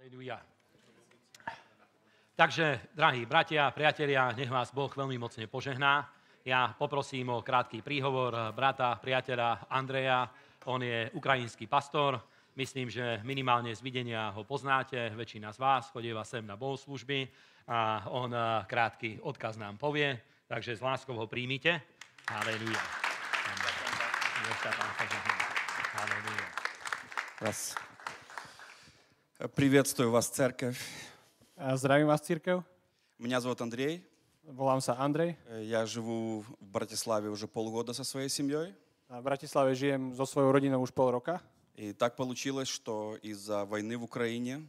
Aleluja. Takže, drahí bratia, priatelia, nech vás Boh veľmi mocne požehná. Ja poprosím o krátky príhovor brata, priateľa Andreja. On je ukrajinský pastor. Myslím, že minimálne z videnia ho poznáte, väčšina z vás chodíva sem na bohoslužby a on eh, krátky odkaz nám povie, takže s láskou ho príjmite. Aleluja. Aleluja. Приветствую вас, церковь. А, Здравим вас, церковь. Меня зовут Андрей. Воламся Андрей. Э, я живу в Братиславе уже полгода со своей семьей. А, в Братиславе живем за свою родину уже полрока. И так получилось, что из-за войны в Украине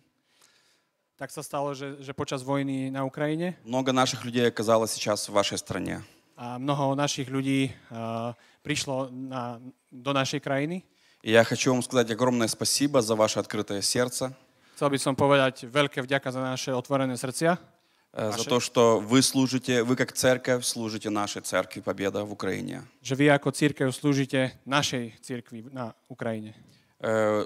так се стало, же že počas войны на Украине много наших людей оказалось сейчас в вашей стране. А много наших людей а, пришло на, до нашей краины. И я хочу вам сказать огромное спасибо за ваше открытое сердце. Chcel by som povedať veľké vďaka za naše otvorené srdcia. E, naše... За то, что вы служите, вы как церковь служите нашей церкви Победа в Украине. Že vy ako církev slúžite našej církvi na Ukrajine.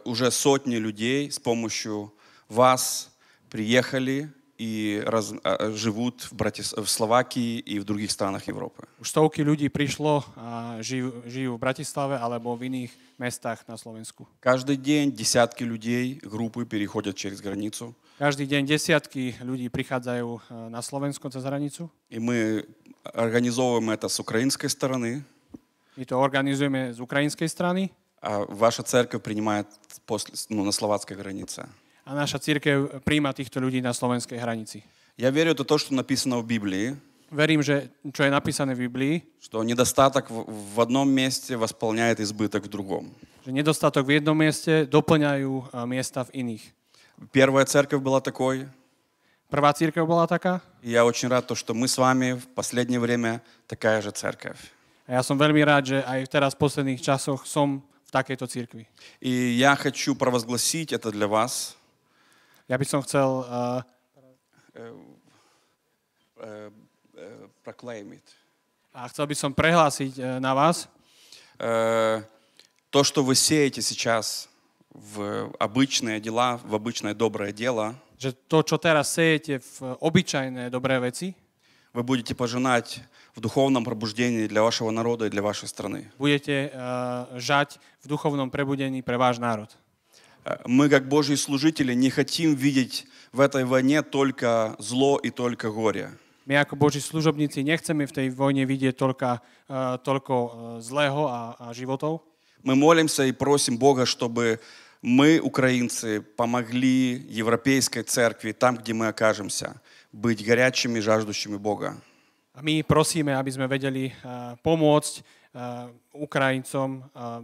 Уже сотни людей с помощью вас приехали и раз, а, живут в, Братис, в Словакии и в других странах Европы. Už stovky пришло prišlo, а, žijú, žijú v Bratislave alebo v местах на Slovensku. Каждый день десятки людей, группы переходят через границу. Каждый день десятки людей приходят а, на Словенскую за границу. И мы организовываем это с украинской стороны. И то организуем с украинской стороны. А ваша церковь принимает после, ну, на словацкой границе. a naša církev príjma týchto ľudí na slovenskej hranici. Я верю, это то, что написано в Библии. Верим, že, čo je napísané v Библии. Что недостаток в одном месте восполняет избыток в другом. Že nedostatok v jednom mieste doplňajú miesta v iných. Первая церковь была такой. Prvá církev bola taká. И я очень рад, то, что мы с вами в последнее время такая же церковь. A ja som veľmi rád, že aj teraz v posledných časoch som v takejto církvi. И я хочу провозгласить это для вас. Ja by som chcel uh, uh, uh, proclaim it. A chcel by som prehlásiť uh, na vás. Uh, то, что вы сеете сейчас в обычные дела, в обычное доброе дело, že to, čo teraz sejete v obyčajné dobré veci, вы будете пожинать в духовном пробуждении для вашего народа и для вашей страны. Будете э, жать в духовном пробуждении про ваш народ. мы, как Божьи служители, не хотим видеть в этой войне только зло и только горе. My ako Boží služobníci nechceme v tej vojne vidieť toľka, только toľko э, э, zlého а a životov. Мы молимся и просим Бога, чтобы мы, украинцы, помогли Европейской Церкви, там, где мы окажемся, быть горячими, жаждущими Бога. A my prosíme, aby sme vedeli uh, pomôcť uh, Ukrajincom uh,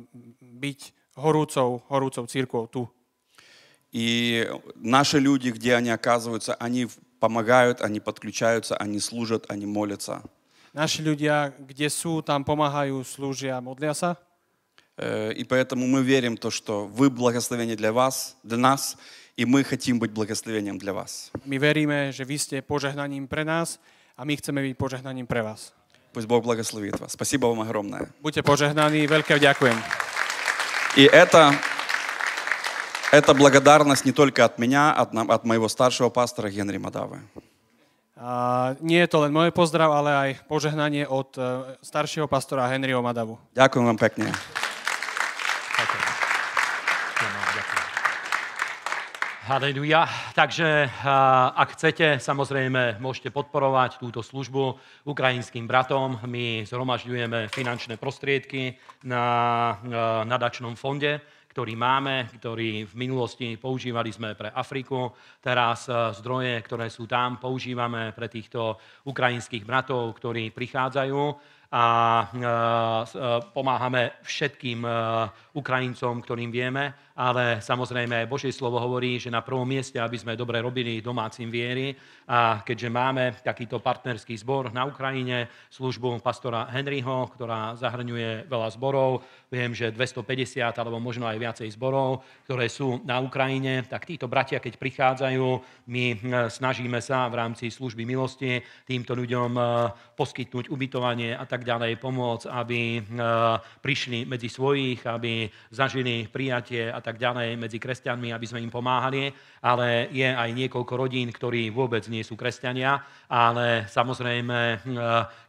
byť horúcou, horúcou církvou tu. И наши люди, где они оказываются, они помогают, они подключаются, они служат, они молятся. Наши люди, где су, там помогают, служат, молятся. И поэтому мы верим то, что вы благословение для вас, для нас, и мы хотим быть благословением для вас. Мы верим, что вы сте пожехнанием про нас, а мы хотим быть пожехнанием про вас. Пусть Бог благословит вас. Спасибо вам огромное. Будьте пожехнаны, великое дякуем. И это, это благодарность не только от меня, от, от моего старшего пастора Генри Мадавы. A nie je to len môj pozdrav, ale aj požehnanie od staršieho pastora Henryho Madavu. Ďakujem vám pekne. Haleluja. Takže ak chcete, samozrejme, môžete podporovať túto službu ukrajinským bratom. My zhromažďujeme finančné prostriedky na nadačnom fonde, ktorý máme, ktorý v minulosti používali sme pre Afriku. Teraz zdroje, ktoré sú tam, používame pre týchto ukrajinských bratov, ktorí prichádzajú a pomáhame všetkým Ukrajincom, ktorým vieme ale samozrejme aj Božie slovo hovorí, že na prvom mieste, aby sme dobre robili domácim viery. A keďže máme takýto partnerský zbor na Ukrajine, službu pastora Henryho, ktorá zahrňuje veľa zborov, viem, že 250 alebo možno aj viacej zborov, ktoré sú na Ukrajine, tak títo bratia, keď prichádzajú, my hm, snažíme sa v rámci služby milosti týmto ľuďom hm, poskytnúť ubytovanie a tak ďalej, pomôcť, aby hm, prišli medzi svojich, aby zažili prijatie a tak tak ďalej medzi kresťanmi, aby sme im pomáhali, ale je aj niekoľko rodín, ktorí vôbec nie sú kresťania, ale samozrejme, hm, e,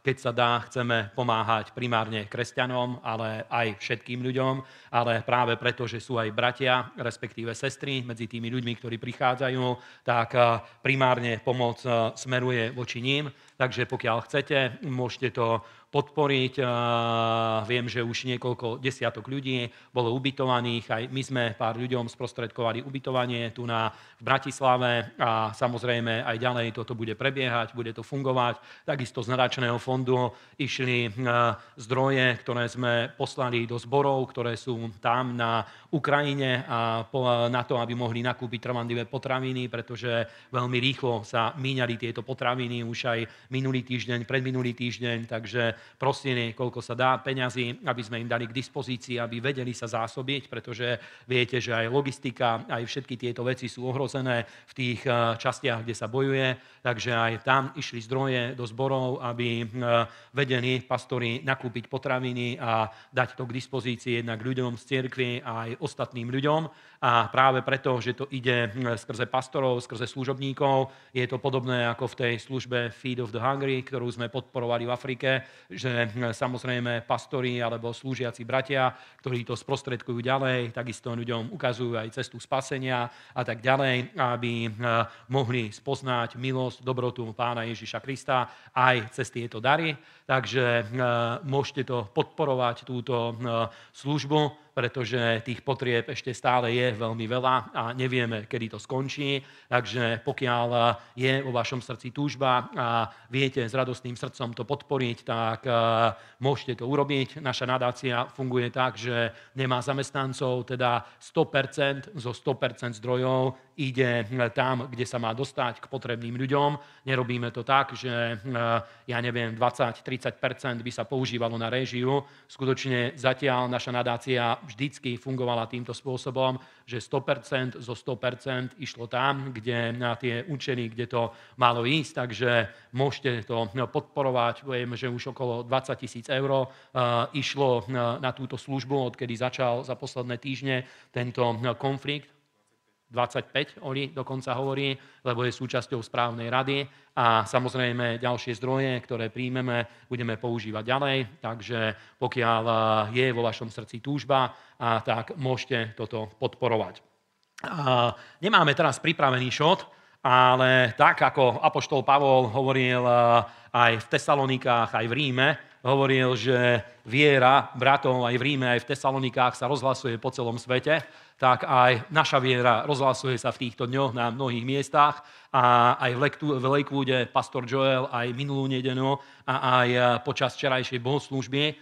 keď sa dá, chceme pomáhať primárne kresťanom, ale aj všetkým ľuďom, ale práve preto, že sú aj bratia, respektíve sestry medzi tými ľuďmi, ktorí prichádzajú, tak e, primárne pomoc e, smeruje voči ním. Takže pokiaľ chcete, môžete to podporiť. Viem, že už niekoľko desiatok ľudí bolo ubytovaných. Aj my sme pár ľuďom sprostredkovali ubytovanie tu na, v Bratislave a samozrejme aj ďalej toto bude prebiehať, bude to fungovať. Takisto z nadačného fondu išli zdroje, ktoré sme poslali do zborov, ktoré sú tam na Ukrajine a na to, aby mohli nakúpiť trvandivé potraviny, pretože veľmi rýchlo sa míňali tieto potraviny už aj minulý týždeň, predminulý týždeň, takže prostiny, koľko sa dá peňazí, aby sme im dali k dispozícii, aby vedeli sa zásobiť, pretože viete, že aj logistika, aj všetky tieto veci sú ohrozené v tých eh, častiach, kde sa bojuje, takže aj tam išli zdroje do zborov, aby eh, vedeli pastori nakúpiť potraviny a dať to k dispozícii jednak ľuďom z cirkvi a aj ostatným ľuďom a práve preto, že to ide hm, skrze pastorov, skrze služobníkov, je to podobné ako v tej službe Feed of the Hungry, ktorú sme podporovali v Afrike, že hm, samozrejme pastori alebo slúžiaci bratia, ktorí to sprostredkujú ďalej, takisto ľuďom ukazujú aj cestu spasenia a tak ďalej, aby hm, mohli spoznať milosť, dobrotu pána Ježiša Krista aj cez tieto dary. Takže môžete to podporovať, túto službu pretože tých potrieb ešte stále je veľmi veľa a nevieme, kedy to skončí. Takže pokiaľ je vo vašom srdci túžba a viete s radostným srdcom to podporiť, tak e, môžete to urobiť. Naša nadácia funguje tak, že nemá zamestnancov, teda 100% zo 100% zdrojov ide e, tam, kde sa má dostať k potrebným ľuďom. Nerobíme to tak, že e, ja neviem, 20-30% by sa používalo na režiu. Skutočne zatiaľ naša nadácia vždycky fungovala týmto spôsobom, že 100% zo 100% išlo tam, kde na tie účely, kde to malo ísť, takže môžete to no, podporovať. Viem, že už okolo 20 tisíc eur eh, išlo eh, na túto službu, odkedy začal za posledné týždne tento eh, konflikt 25, Oli dokonca hovorí, lebo je súčasťou správnej rady a samozrejme ďalšie zdroje, ktoré príjmeme, budeme používať ďalej, takže pokiaľ eh, je vo vašom srdci túžba, tak môžete toto podporovať. nemáme teraz pripravený šot, ale tak, ako Apoštol Pavol hovoril eh, aj v Tesalonikách, aj v Ríme, hovoril, že viera bratov aj v Ríme, aj v Tesalonikách sa rozhlasuje po celom svete, tak aj naša viera rozhlasuje sa v týchto dňoch na mnohých miestach a aj v, Lakewoode pastor Joel aj minulú nedenu a aj eh, počas včerajšej bohoslužby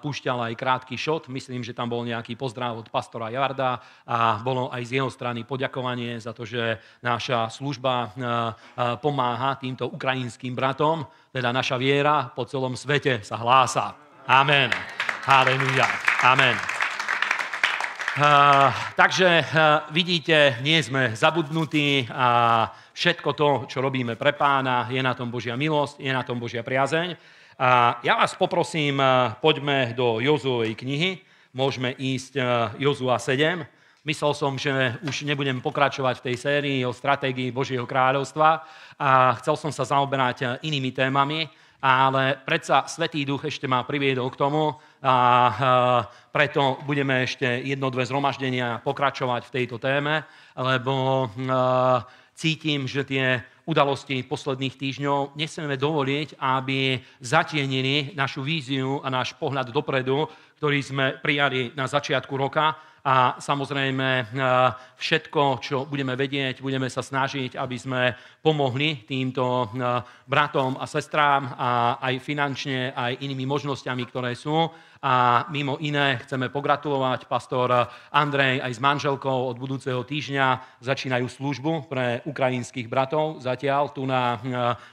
púšťal aj krátky šot, myslím, že tam bol nejaký pozdrav od pastora Jarda a bolo aj z jeho strany poďakovanie za to, že naša služba pomáha týmto ukrajinským bratom, teda naša viera po celom svete sa hlása. Amen. Haleluja. Amen. Uh, takže uh, vidíte, nie sme zabudnutí a všetko to, čo robíme pre pána, je na tom Božia milosť, je na tom Božia priazeň. A ja vás poprosím, poďme do Jozuovej knihy, môžeme ísť Jozua 7. Myslel som, že už nebudem pokračovať v tej sérii o stratégii Božieho kráľovstva a chcel som sa zaoberať inými témami, ale predsa Svetý duch ešte ma priviedol k tomu a preto budeme ešte jedno, dve zhromaždenia pokračovať v tejto téme, lebo cítim, že tie udalosti posledných týždňov nesmieme dovoliť, aby zatienili našu víziu a náš pohľad dopredu, ktorý sme prijali na začiatku roka a samozrejme e, všetko, čo budeme vedieť, budeme sa snažiť, aby sme pomohli týmto e, bratom a sestrám a aj finančne, aj inými možnosťami, ktoré sú. A mimo iné chceme pogratulovať pastor Andrej aj s manželkou od budúceho týždňa začínajú službu pre ukrajinských bratov. Zatiaľ tu na, e,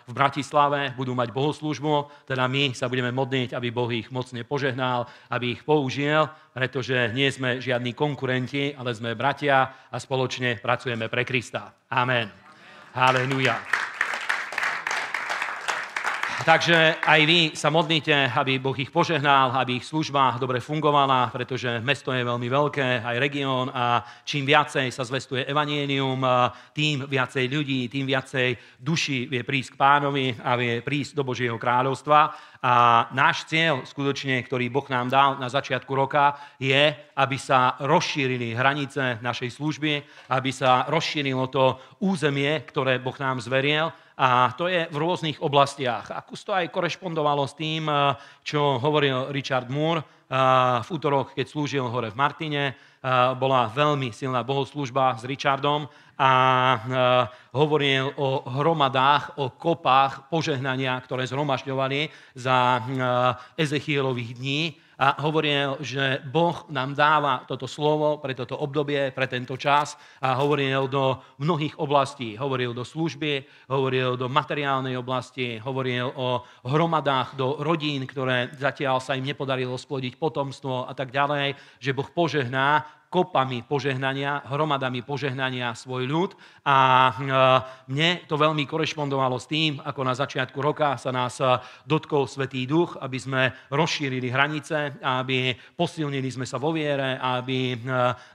v Bratislave budú mať bohoslužbu, teda my sa budeme modliť, aby Boh ich mocne požehnal, aby ich použil, pretože nie sme žiadny konkurenti, ale sme bratia a spoločne pracujeme pre Krista. Amen. Amen. Halelujá. Takže aj vy sa modlíte, aby Boh ich požehnal, aby ich služba dobre fungovala, pretože mesto je veľmi veľké, aj región a čím viacej sa zvestuje evanienium, tým viacej ľudí, tým viacej duši vie prísť k pánovi a vie prísť do Božieho kráľovstva. A náš cieľ skutočne, ktorý Boh nám dal na začiatku roka, je, aby sa rozšírili hranice našej služby, aby sa rozšírilo to územie, ktoré Boh nám zveriel a to je v rôznych oblastiach. A kus to aj korešpondovalo s tým, eh, čo hovoril Richard Moore eh, v útorok, keď slúžil hore v Martine. Eh, bola veľmi silná bohoslužba s Richardom a hovoril o hromadách, o kopách požehnania, ktoré zhromažďovali za Ezechielových dní a hovoril, že Boh nám dáva toto slovo pre toto obdobie, pre tento čas a hovoril do mnohých oblastí. Hovoril do služby, hovoril do materiálnej oblasti, hovoril o hromadách do rodín, ktoré zatiaľ sa im nepodarilo splodiť potomstvo a tak ďalej, že Boh požehná kopami požehnania, hromadami požehnania svoj ľud a e, mne to veľmi korešpondovalo s tým, ako na začiatku roka sa nás e, dotkol Svetý Duch, aby sme rozšírili hranice, aby posilnili sme sa vo viere, aby e,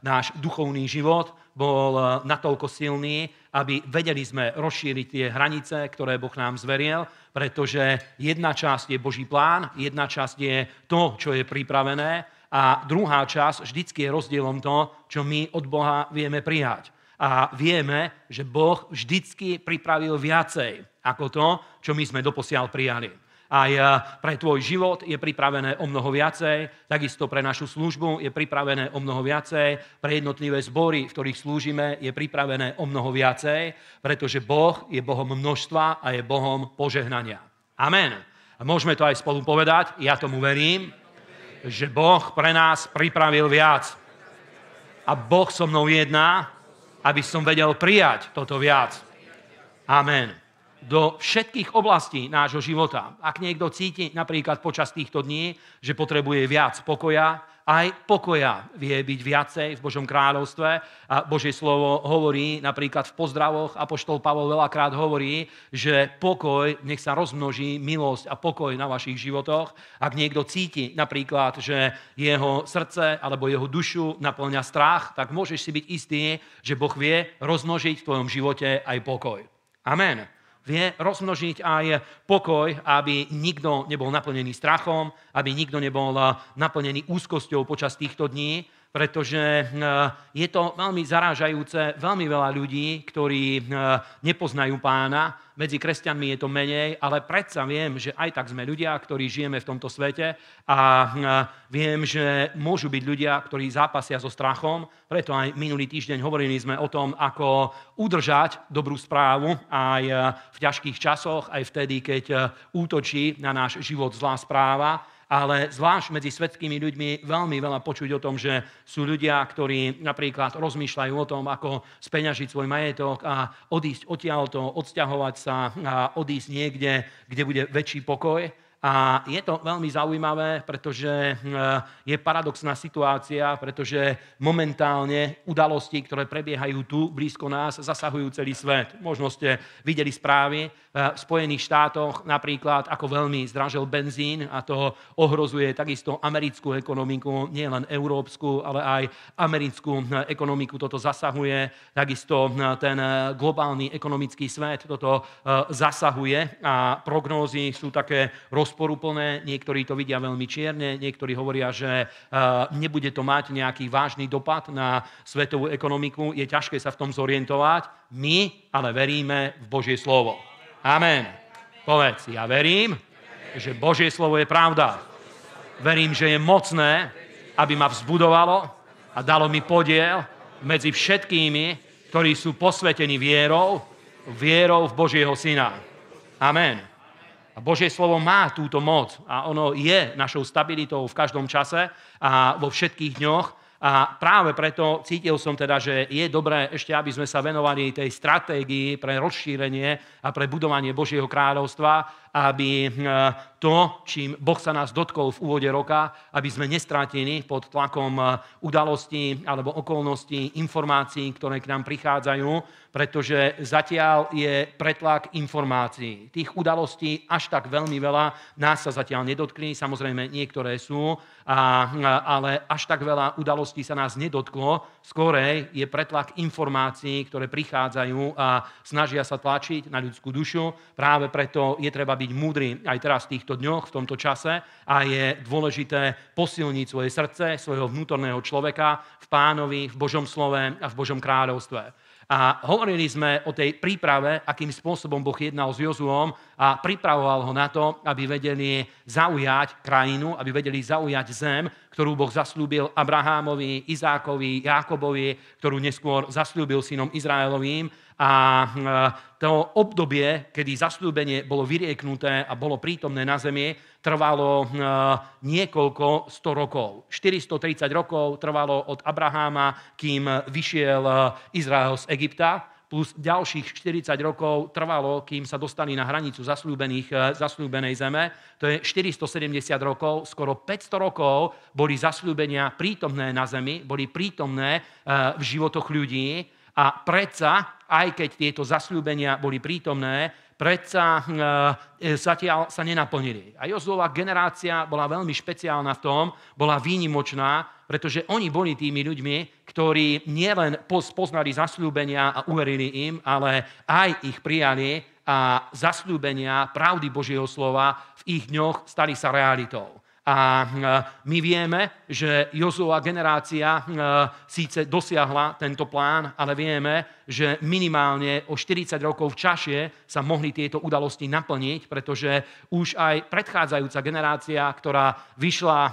náš duchovný život bol natoľko silný, aby vedeli sme rozšíriť tie hranice, ktoré Boh nám zveriel, pretože jedna časť je Boží plán, jedna časť je to, čo je pripravené a druhá časť vždycky je rozdielom to, čo my od Boha vieme prijať. A vieme, že Boh vždycky pripravil viacej ako to, čo my sme doposiaľ prijali. Aj e, pre tvoj život je pripravené o mnoho viacej, takisto pre našu službu je pripravené o mnoho viacej, pre jednotlivé zbory, v ktorých slúžime, je pripravené o mnoho viacej, pretože Boh je Bohom množstva a je Bohom požehnania. Amen. A môžeme to aj spolu povedať, ja tomu verím že Boh pre nás pripravil viac. A Boh so mnou jedná, aby som vedel prijať toto viac. Amen. Do všetkých oblastí nášho života. Ak niekto cíti napríklad počas týchto dní, že potrebuje viac pokoja, aj pokoja vie byť viacej v Božom kráľovstve. A Božie slovo hovorí napríklad v pozdravoch, a poštol Pavol veľakrát hovorí, že pokoj, nech sa rozmnoží milosť a pokoj na vašich životoch. Ak niekto cíti napríklad, že jeho srdce alebo jeho dušu naplňa strach, tak môžeš si byť istý, že Boh vie rozmnožiť v tvojom živote aj pokoj. Amen vie rozmnožiť aj pokoj, aby nikto nebol naplnený strachom, aby nikto nebol eh, naplnený úzkosťou počas týchto dní, pretože eh, je to veľmi zarážajúce, veľmi veľa ľudí, ktorí eh, nepoznajú pána, medzi kresťanmi je to menej, ale predsa viem, že aj tak sme ľudia, ktorí žijeme v tomto svete a eh, viem, že môžu byť ľudia, ktorí zápasia so strachom, preto aj minulý týždeň hovorili sme o tom, ako udržať dobrú správu aj v ťažkých časoch, aj vtedy, keď útočí na náš život zlá správa ale zvlášť medzi svetskými ľuďmi veľmi veľa počuť o tom, že sú ľudia, ktorí napríklad rozmýšľajú o tom, ako speňažiť svoj majetok a odísť odtiaľto, odsťahovať sa a odísť niekde, kde bude väčší pokoj a je to veľmi zaujímavé, pretože eh, je paradoxná situácia, pretože momentálne udalosti, ktoré prebiehajú tu blízko nás, zasahujú celý svet. Možno ste videli správy eh, v Spojených štátoch napríklad, ako veľmi zdražil benzín a to ohrozuje takisto americkú ekonomiku, nielen európsku, ale aj americkú eh, ekonomiku. Toto zasahuje takisto ten globálny ekonomický svet, toto zasahuje a prognózy sú také roz rozporúplné, niektorí to vidia veľmi čierne, niektorí hovoria, že e, nebude to mať nejaký vážny dopad na svetovú ekonomiku, je ťažké sa v tom zorientovať. My ale veríme v Božie slovo. Amen. Povedz, ja verím, že Božie slovo je pravda. Verím, že je mocné, aby ma vzbudovalo a dalo mi podiel medzi všetkými, ktorí sú posvetení vierou, vierou v Božieho Syna. Amen. A Božie slovo má túto moc a ono je našou stabilitou v každom čase a vo všetkých dňoch. A práve preto cítil som teda, že je dobré ešte, aby sme sa venovali tej stratégii pre rozšírenie a pre budovanie Božieho kráľovstva aby eh, to, čím Boh sa nás dotkol v úvode roka, aby sme nestrátili pod tlakom eh, udalostí alebo okolností informácií, ktoré k nám prichádzajú, pretože zatiaľ je pretlak informácií. Tých udalostí až tak veľmi veľa nás sa zatiaľ nedotkli, samozrejme niektoré sú, a, eh, ale až tak veľa udalostí sa nás nedotklo. Skorej je pretlak informácií, ktoré prichádzajú a snažia sa tlačiť na ľudskú dušu. Práve preto je treba byť byť múdry aj teraz v týchto dňoch, v tomto čase a je dôležité posilniť svoje srdce, svojho vnútorného človeka v pánovi, v Božom slove a v Božom kráľovstve. A hovorili sme o tej príprave, akým spôsobom Boh jednal s Jozuom a pripravoval ho na to, aby vedeli zaujať krajinu, aby vedeli zaujať zem, ktorú Boh zaslúbil Abrahámovi, Izákovi, Jákobovi, ktorú neskôr zaslúbil synom Izraelovým a e, to obdobie, kedy zastúbenie bolo vyrieknuté a bolo prítomné na zemi, trvalo e, niekoľko 100 rokov. 430 rokov trvalo od Abraháma, kým vyšiel e, Izrael z Egypta, plus ďalších 40 rokov trvalo, kým sa dostali na hranicu zasľúbenej zeme. To je 470 rokov, skoro 500 rokov boli zasľúbenia prítomné na zemi, boli prítomné v životoch ľudí a predsa aj keď tieto zasľúbenia boli prítomné, predsa eh, eh, zatiaľ sa nenaplnili. A Jozova generácia bola veľmi špeciálna v tom, bola výnimočná, pretože oni boli tými ľuďmi, ktorí nielen poznali zasľúbenia a uverili im, ale aj ich prijali a zasľúbenia pravdy Božieho slova v ich dňoch stali sa realitou. A eh, my vieme, že Jozova generácia síce dosiahla tento plán, ale vieme, že minimálne o 40 rokov v čašie sa mohli tieto udalosti naplniť, pretože už aj predchádzajúca generácia, ktorá vyšla hm,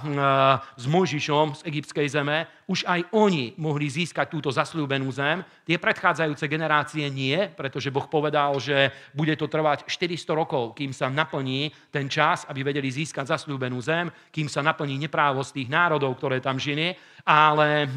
s Mojžišom z egyptskej zeme, už aj oni mohli získať túto zasľúbenú zem. Tie predchádzajúce generácie nie, pretože Boh povedal, že bude to trvať 400 rokov, kým sa naplní ten čas, aby vedeli získať zasľúbenú zem, kým sa naplní neprávosť tých národov, ktoré tam žili. Ale hm,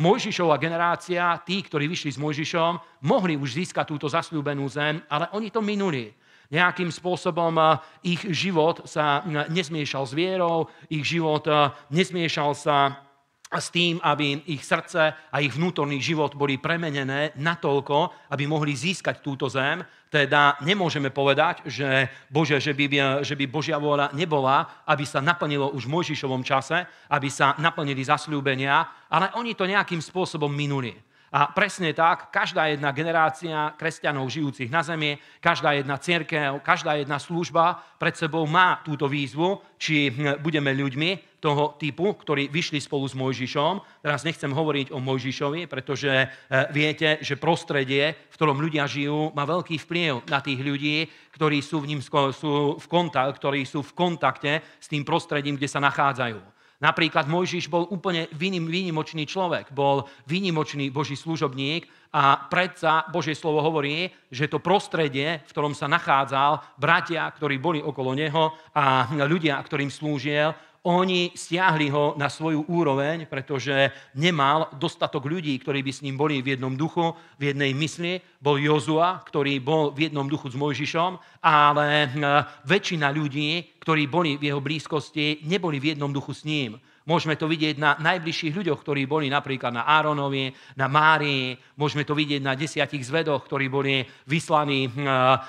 Mojžišová generácia, tí, ktorí vyšli s Mojžišom, mohli už získať túto zasľúbenú zem, ale oni to minuli. Nejakým spôsobom eh, ich život sa eh, nezmiešal s vierou, ich život eh, nezmiešal sa s tým, aby ich srdce a ich vnútorný život boli premenené natoľko, aby mohli získať túto zem. Teda nemôžeme povedať, že, Bože, že, by, že by Božia vôľa nebola, aby sa naplnilo už v Mojžišovom čase, aby sa naplnili zasľúbenia, ale oni to nejakým spôsobom minuli. A presne tak, každá jedna generácia kresťanov žijúcich na zemi, každá jedna církev, každá jedna služba pred sebou má túto výzvu, či hm, budeme ľuďmi toho typu, ktorí vyšli spolu s Mojžišom. Teraz nechcem hovoriť o Mojžišovi, pretože e, viete, že prostredie, v ktorom ľudia žijú, má veľký vplyv na tých ľudí, ktorí sú v, ním, sú v, ktorí sú v kontakte s tým prostredím, kde sa nachádzajú. Napríklad Mojžiš bol úplne výnimočný človek, bol výnimočný Boží služobník a predsa Božie slovo hovorí, že to prostredie, v ktorom sa nachádzal, bratia, ktorí boli okolo neho a ľudia, ktorým slúžil, oni stiahli ho na svoju úroveň, pretože nemal dostatok ľudí, ktorí by s ním boli v jednom duchu, v jednej mysli. Bol Jozua, ktorý bol v jednom duchu s Mojžišom, ale eh, väčšina ľudí, ktorí boli v jeho blízkosti, neboli v jednom duchu s ním. Môžeme to vidieť na najbližších ľuďoch, ktorí boli napríklad na Áronovi, na Márii. Môžeme to vidieť na desiatich zvedoch, ktorí boli vyslaní eh,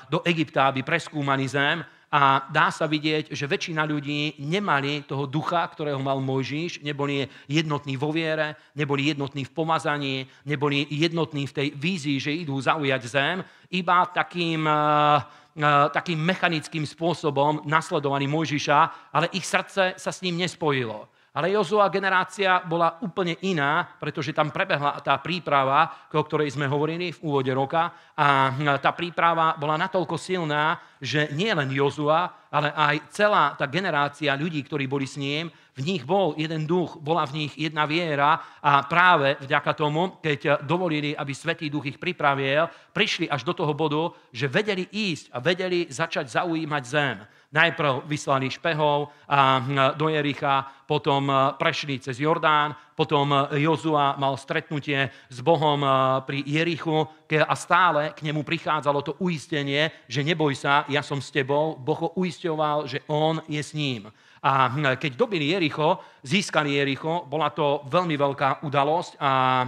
do Egypta, aby preskúmali zem a dá sa vidieť, že väčšina ľudí nemali toho ducha, ktorého mal Mojžiš, neboli jednotní vo viere, neboli jednotní v pomazaní, neboli jednotní v tej vízii, že idú zaujať zem, iba takým, eh, eh, takým mechanickým spôsobom nasledovaný Mojžiša, ale ich srdce sa s ním nespojilo. Ale Jozua generácia bola úplne iná, pretože tam prebehla tá príprava, o ktorej sme hovorili v úvode roka. A e, tá príprava bola natoľko silná, že nie len Jozua, ale aj celá tá generácia ľudí, ktorí boli s ním, v nich bol jeden duch, bola v nich jedna viera a práve vďaka tomu, keď dovolili, aby Svetý duch ich pripravil, prišli až do toho bodu, že vedeli ísť a vedeli začať zaujímať zem. Najprv vyslali špehov hm, do Jericha, potom e, prešli cez Jordán, potom e, Jozua mal stretnutie s Bohom e, pri Jerichu a stále k nemu prichádzalo to uistenie, že neboj sa, ja som s tebou. Boh ho uisťoval, že on je s ním. A hm, keď dobili Jericho, získali Jericho, bola to veľmi veľká udalosť a hm,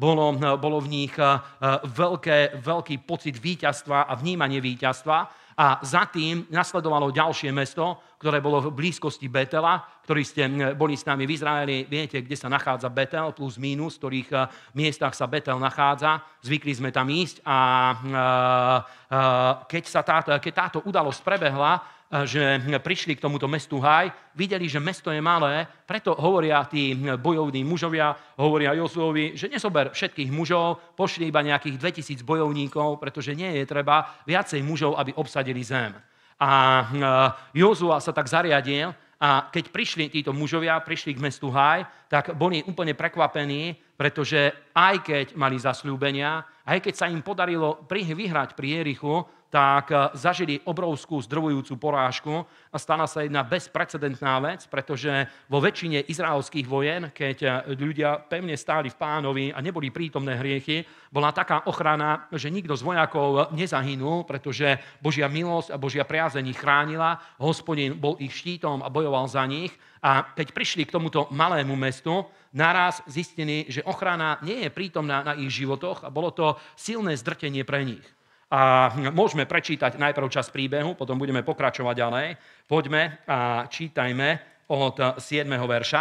bolo, bolo v nich veľké, veľký pocit víťazstva a vnímanie víťazstva a za tým nasledovalo ďalšie mesto, ktoré bolo v blízkosti Betela, ktorí ste boli s nami v Izraeli, viete, kde sa nachádza Betel, plus mínus, v ktorých e, miestach sa Betel nachádza. Zvykli sme tam ísť a e, e, keď, sa táto, keď táto udalosť prebehla, že prišli k tomuto mestu Haj, videli, že mesto je malé, preto hovoria tí bojovní mužovia, hovoria Jozovi, že nesober všetkých mužov, pošli iba nejakých 2000 bojovníkov, pretože nie je treba viacej mužov, aby obsadili zem. A Jozua sa tak zariadil, a keď prišli títo mužovia, prišli k mestu Haj, tak boli úplne prekvapení, pretože aj keď mali zasľúbenia, aj keď sa im podarilo vyhrať pri Jerichu, tak eh, zažili obrovskú zdrvujúcu porážku a stala sa jedna bezprecedentná vec, pretože vo väčšine izraelských vojen, keď eh, ľudia pevne stáli v pánovi a neboli prítomné hriechy, bola taká ochrana, že nikto z vojakov eh, nezahynul, pretože Božia milosť a Božia priazení chránila, hospodin bol ich štítom a bojoval za nich a keď prišli k tomuto malému mestu, naraz zistili, že ochrana nie je prítomná na ich životoch a bolo to silné zdrtenie pre nich. A môžeme prečítať najprv čas príbehu, potom budeme pokračovať ďalej. Poďme a čítajme od 7. verša.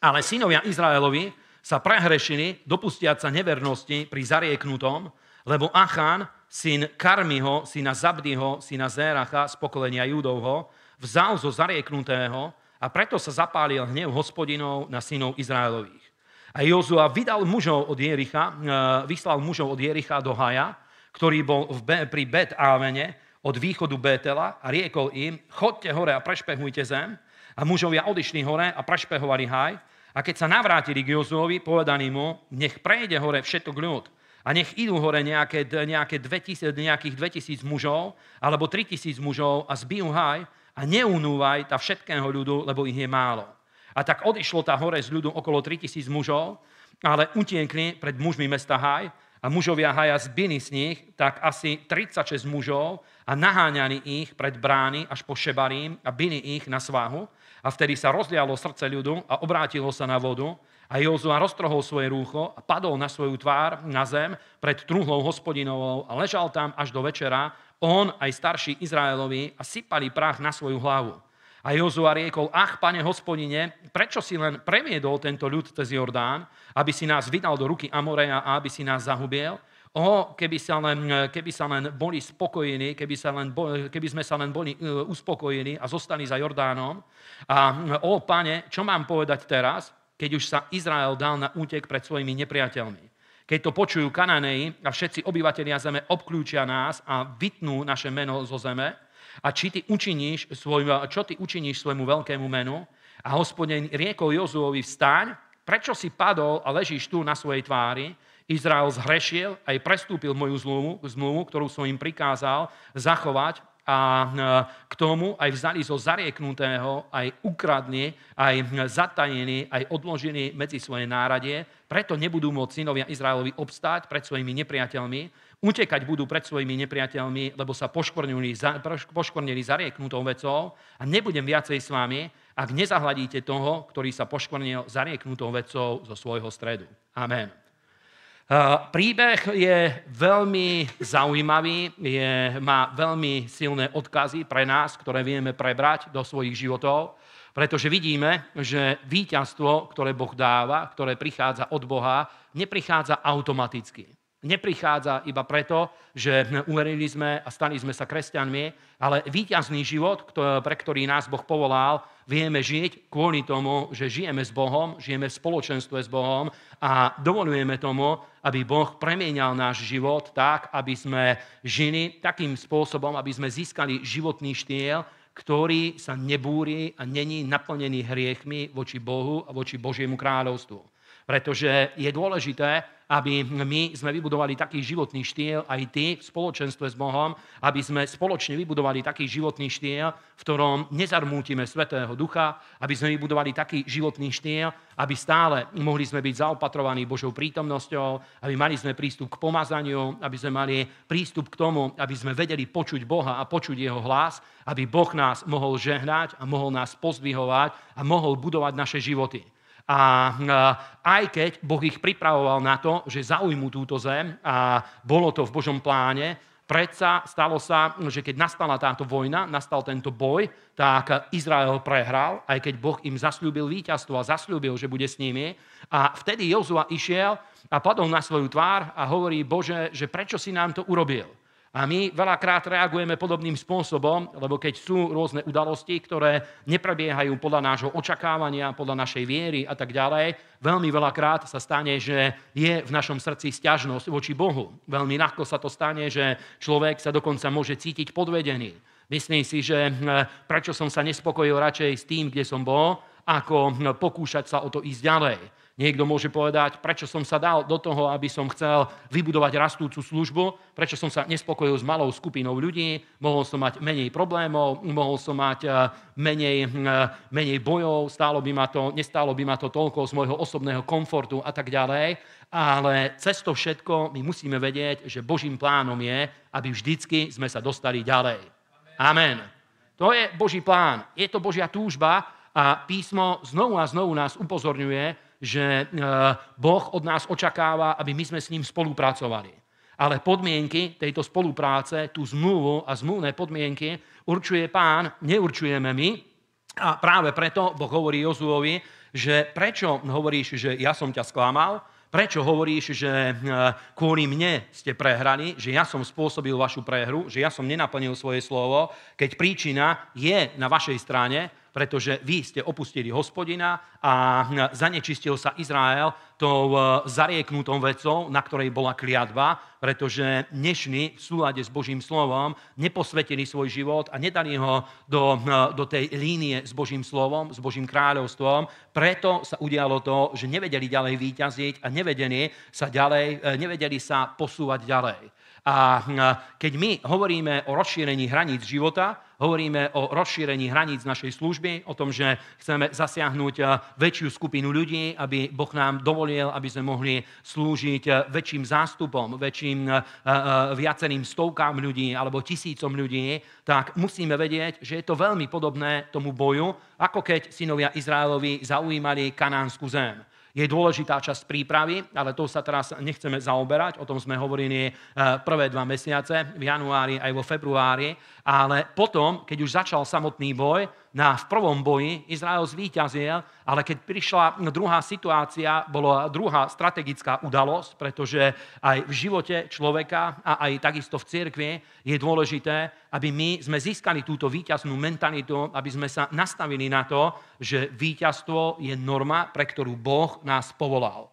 Ale synovia Izraelovi sa prehrešili, dopustiať sa nevernosti pri zarieknutom, lebo Achán, syn Karmiho, syna Zabdiho, syna Zéracha z pokolenia Judovho, vzal zo zarieknutého a preto sa zapálil hnev hospodinov na synov Izraelových. A Jozua vydal mužov od Jericha, e, vyslal mužov od Jericha do Haja, ktorý bol v pri Bet Avene od východu betela a riekol im, chodte hore a prešpehujte zem. A mužovia odišli hore a prešpehovali Haj. A keď sa navrátili k Jozuovi, povedali mu, nech prejde hore všetok ľud a nech idú hore nejaké, nejaké 2000, nejakých 2000 mužov alebo 3000 mužov a zbijú Haj a neunúvaj ta všetkého ľudu, lebo ich je málo. A tak odišlo tá hore z ľudu okolo 3000 mužov, ale utiekli pred mužmi mesta Haj a mužovia Haja zbyli z nich tak asi 36 mužov a naháňali ich pred brány až po Šebarím a byli ich na svahu. A vtedy sa rozlialo srdce ľudu a obrátilo sa na vodu a Jozua roztrhol svoje rúcho a padol na svoju tvár na zem pred truhlou hospodinovou a ležal tam až do večera on aj starší Izraelovi a sypali prach na svoju hlavu. A Jozua riekol, ach, pane hospodine, prečo si len premiedol tento ľud cez Jordán, aby si nás vydal do ruky Amoreja a aby si nás zahubiel? O, keby sa len, keby sa len boli spokojení, keby, sa len, keby sme sa len boli e, uspokojení a zostali za Jordánom. A o, pane, čo mám povedať teraz, keď už sa Izrael dal na útek pred svojimi nepriateľmi? Keď to počujú Kananeji a všetci obyvateľia zeme obklúčia nás a vytnú naše meno zo zeme, a či ty učiníš svoj, čo ty učiníš svojmu veľkému menu? A hospodin riekol Jozuovi, vstaň, prečo si padol a ležíš tu na svojej tvári? Izrael zhrešil, aj prestúpil moju zmluvu, zmluvu, ktorú som im prikázal zachovať a e, k tomu aj vzali zo zarieknutého, aj ukradný, aj e, zatajení, aj odložený medzi svoje náradie, preto nebudú môcť synovia Izraelovi obstáť pred svojimi nepriateľmi, utekať budú pred svojimi nepriateľmi, lebo sa poškvrnili, poškvrnili zarieknutou vecou a nebudem viacej s vami, ak nezahladíte toho, ktorý sa poškvrnil zarieknutou vecou zo svojho stredu. Amen. Eh, príbeh je veľmi zaujímavý, je, má veľmi silné odkazy pre nás, ktoré vieme prebrať do svojich životov, pretože vidíme, že víťazstvo, ktoré Boh dáva, ktoré prichádza od Boha, neprichádza automaticky. Neprichádza iba preto, že uverili sme a stali sme sa kresťanmi, ale víťazný život, pre ktorý nás Boh povolal, vieme žiť kvôli tomu, že žijeme s Bohom, žijeme v spoločenstve s Bohom a dovolujeme tomu, aby Boh premienial náš život tak, aby sme žili takým spôsobom, aby sme získali životný štýl, ktorý sa nebúri a není naplnený hriechmi voči Bohu a voči Božiemu kráľovstvu. Pretože je dôležité, aby my sme vybudovali taký životný štýl, aj ty v spoločenstve s Bohom, aby sme spoločne vybudovali taký životný štýl, v ktorom nezarmútime Svetého Ducha, aby sme vybudovali taký životný štýl, aby stále mohli sme byť zaopatrovaní Božou prítomnosťou, aby mali sme prístup k pomazaniu, aby sme mali prístup k tomu, aby sme vedeli počuť Boha a počuť Jeho hlas, aby Boh nás mohol žehnať a mohol nás pozdvihovať a mohol budovať naše životy. A aj keď Boh ich pripravoval na to, že zaujmú túto zem a bolo to v Božom pláne, predsa stalo sa, že keď nastala táto vojna, nastal tento boj, tak Izrael prehral, aj keď Boh im zasľúbil víťazstvo a zasľúbil, že bude s nimi. A vtedy Jozua išiel a padol na svoju tvár a hovorí, Bože, že prečo si nám to urobil? A my veľakrát reagujeme podobným spôsobom, lebo keď sú rôzne udalosti, ktoré neprebiehajú podľa nášho očakávania, podľa našej viery a tak ďalej, veľmi veľakrát sa stane, že je v našom srdci stiažnosť voči Bohu. Veľmi ľahko sa to stane, že človek sa dokonca môže cítiť podvedený. Myslím si, že eh, prečo som sa nespokojil radšej s tým, kde som bol, ako eh, pokúšať sa o to ísť ďalej. Niekto môže povedať, prečo som sa dal do toho, aby som chcel vybudovať rastúcu službu, prečo som sa nespokojil s malou skupinou ľudí, mohol som mať menej problémov, mohol som mať eh, menej, eh, menej bojov, stálo by ma to, nestálo by ma to toľko z môjho osobného komfortu a tak ďalej. Ale cez to všetko my musíme vedieť, že Božím plánom je, aby vždycky sme sa dostali ďalej. Amen. To je Boží plán, je to Božia túžba a písmo znovu a znovu nás upozorňuje, že e, Boh od nás očakáva, aby my sme s ním spolupracovali. Ale podmienky tejto spolupráce, tú zmluvu a zmluvné podmienky určuje pán, neurčujeme my. A práve preto Boh hovorí Jozuovi, že prečo hovoríš, že ja som ťa sklamal, prečo hovoríš, že e, kvôli mne ste prehrali, že ja som spôsobil vašu prehru, že ja som nenaplnil svoje slovo, keď príčina je na vašej strane, pretože vy ste opustili hospodina a zanečistil sa Izrael tou e, zarieknutou vecou, na ktorej bola kliatba, pretože dnešní v súlade s Božím slovom neposvetili svoj život a nedali ho do, e, do tej línie s Božím slovom, s Božím kráľovstvom. Preto sa udialo to, že nevedeli ďalej výťaziť a nevedeli sa, ďalej, e, nevedeli sa posúvať ďalej. A keď my hovoríme o rozšírení hraníc života, hovoríme o rozšírení hraníc našej služby, o tom, že chceme zasiahnuť väčšiu skupinu ľudí, aby Boh nám dovolil, aby sme mohli slúžiť väčším zástupom, väčším viacerým stovkám ľudí alebo tisícom ľudí, tak musíme vedieť, že je to veľmi podobné tomu boju, ako keď synovia Izraelovi zaujímali kanánsku zem. Je dôležitá časť prípravy, ale to sa teraz nechceme zaoberať, o tom sme hovorili eh, prvé dva mesiace, v januári aj vo februári, ale potom, keď už začal samotný boj, na, v prvom boji, Izrael zvýťazil, ale keď prišla druhá situácia, bola druhá strategická udalosť, pretože aj v živote človeka a aj takisto v cirkvi je dôležité, aby my sme získali túto víťaznú mentalitu, aby sme sa nastavili na to, že víťazstvo je norma, pre ktorú Boh nás povolal.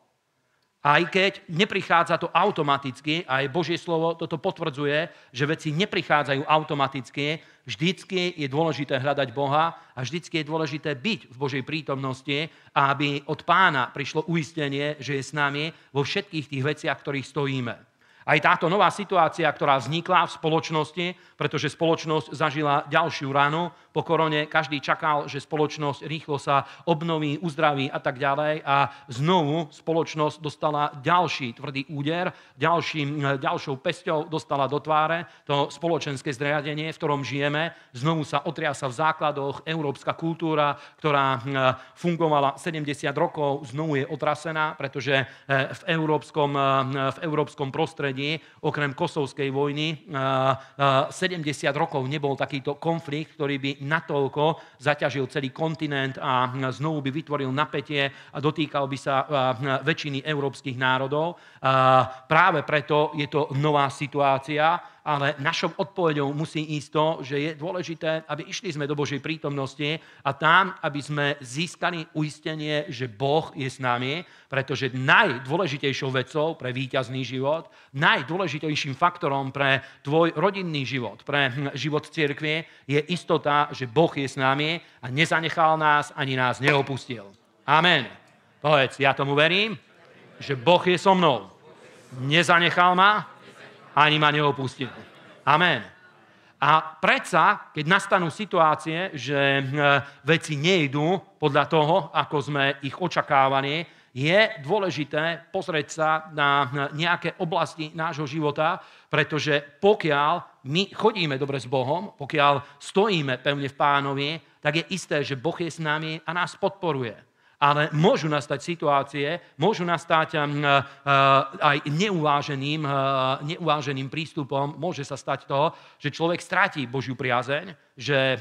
Aj keď neprichádza to automaticky, aj Božie slovo toto potvrdzuje, že veci neprichádzajú automaticky, vždycky je dôležité hľadať Boha a vždycky je dôležité byť v Božej prítomnosti, aby od pána prišlo uistenie, že je s nami vo všetkých tých veciach, ktorých stojíme. Aj táto nová situácia, ktorá vznikla v spoločnosti, pretože spoločnosť zažila ďalšiu ranu, po korone každý čakal, že spoločnosť rýchlo sa obnoví, uzdraví a tak ďalej. A znovu spoločnosť dostala ďalší tvrdý úder, ďalším, ďalšou pesťou dostala do tváre to spoločenské zriadenie, v ktorom žijeme. Znovu sa otriasa v základoch európska kultúra, ktorá eh, fungovala 70 rokov, znovu je otrasená, pretože eh, v európskom, eh, v európskom prostredí, okrem kosovskej vojny, 70 rokov nebol takýto konflikt, ktorý by natoľko zaťažil celý kontinent a znovu by vytvoril napätie a dotýkal by sa väčšiny európskych národov. Práve preto je to nová situácia ale našou odpovedou musí ísť to, že je dôležité, aby išli sme do Božej prítomnosti a tam, aby sme získali uistenie, že Boh je s nami, pretože najdôležitejšou vecou pre víťazný život, najdôležitejším faktorom pre tvoj rodinný život, pre hm, život cirkvi je istota, že Boh je s nami a nezanechal nás ani nás neopustil. Amen. Povedz, ja tomu verím, že Boh je so mnou. Nezanechal ma, ani ma neopustil. Amen. A predsa, keď nastanú situácie, že eh, veci nejdú podľa toho, ako sme ich očakávali, je dôležité pozrieť sa na nejaké oblasti nášho života, pretože pokiaľ my chodíme dobre s Bohom, pokiaľ stojíme pevne v pánovi, tak je isté, že Boh je s nami a nás podporuje. Ale môžu nastať situácie, môžu nastať eh, eh, aj neuváženým, eh, neuváženým prístupom, môže sa stať to, že človek stráti Božiu priazeň, že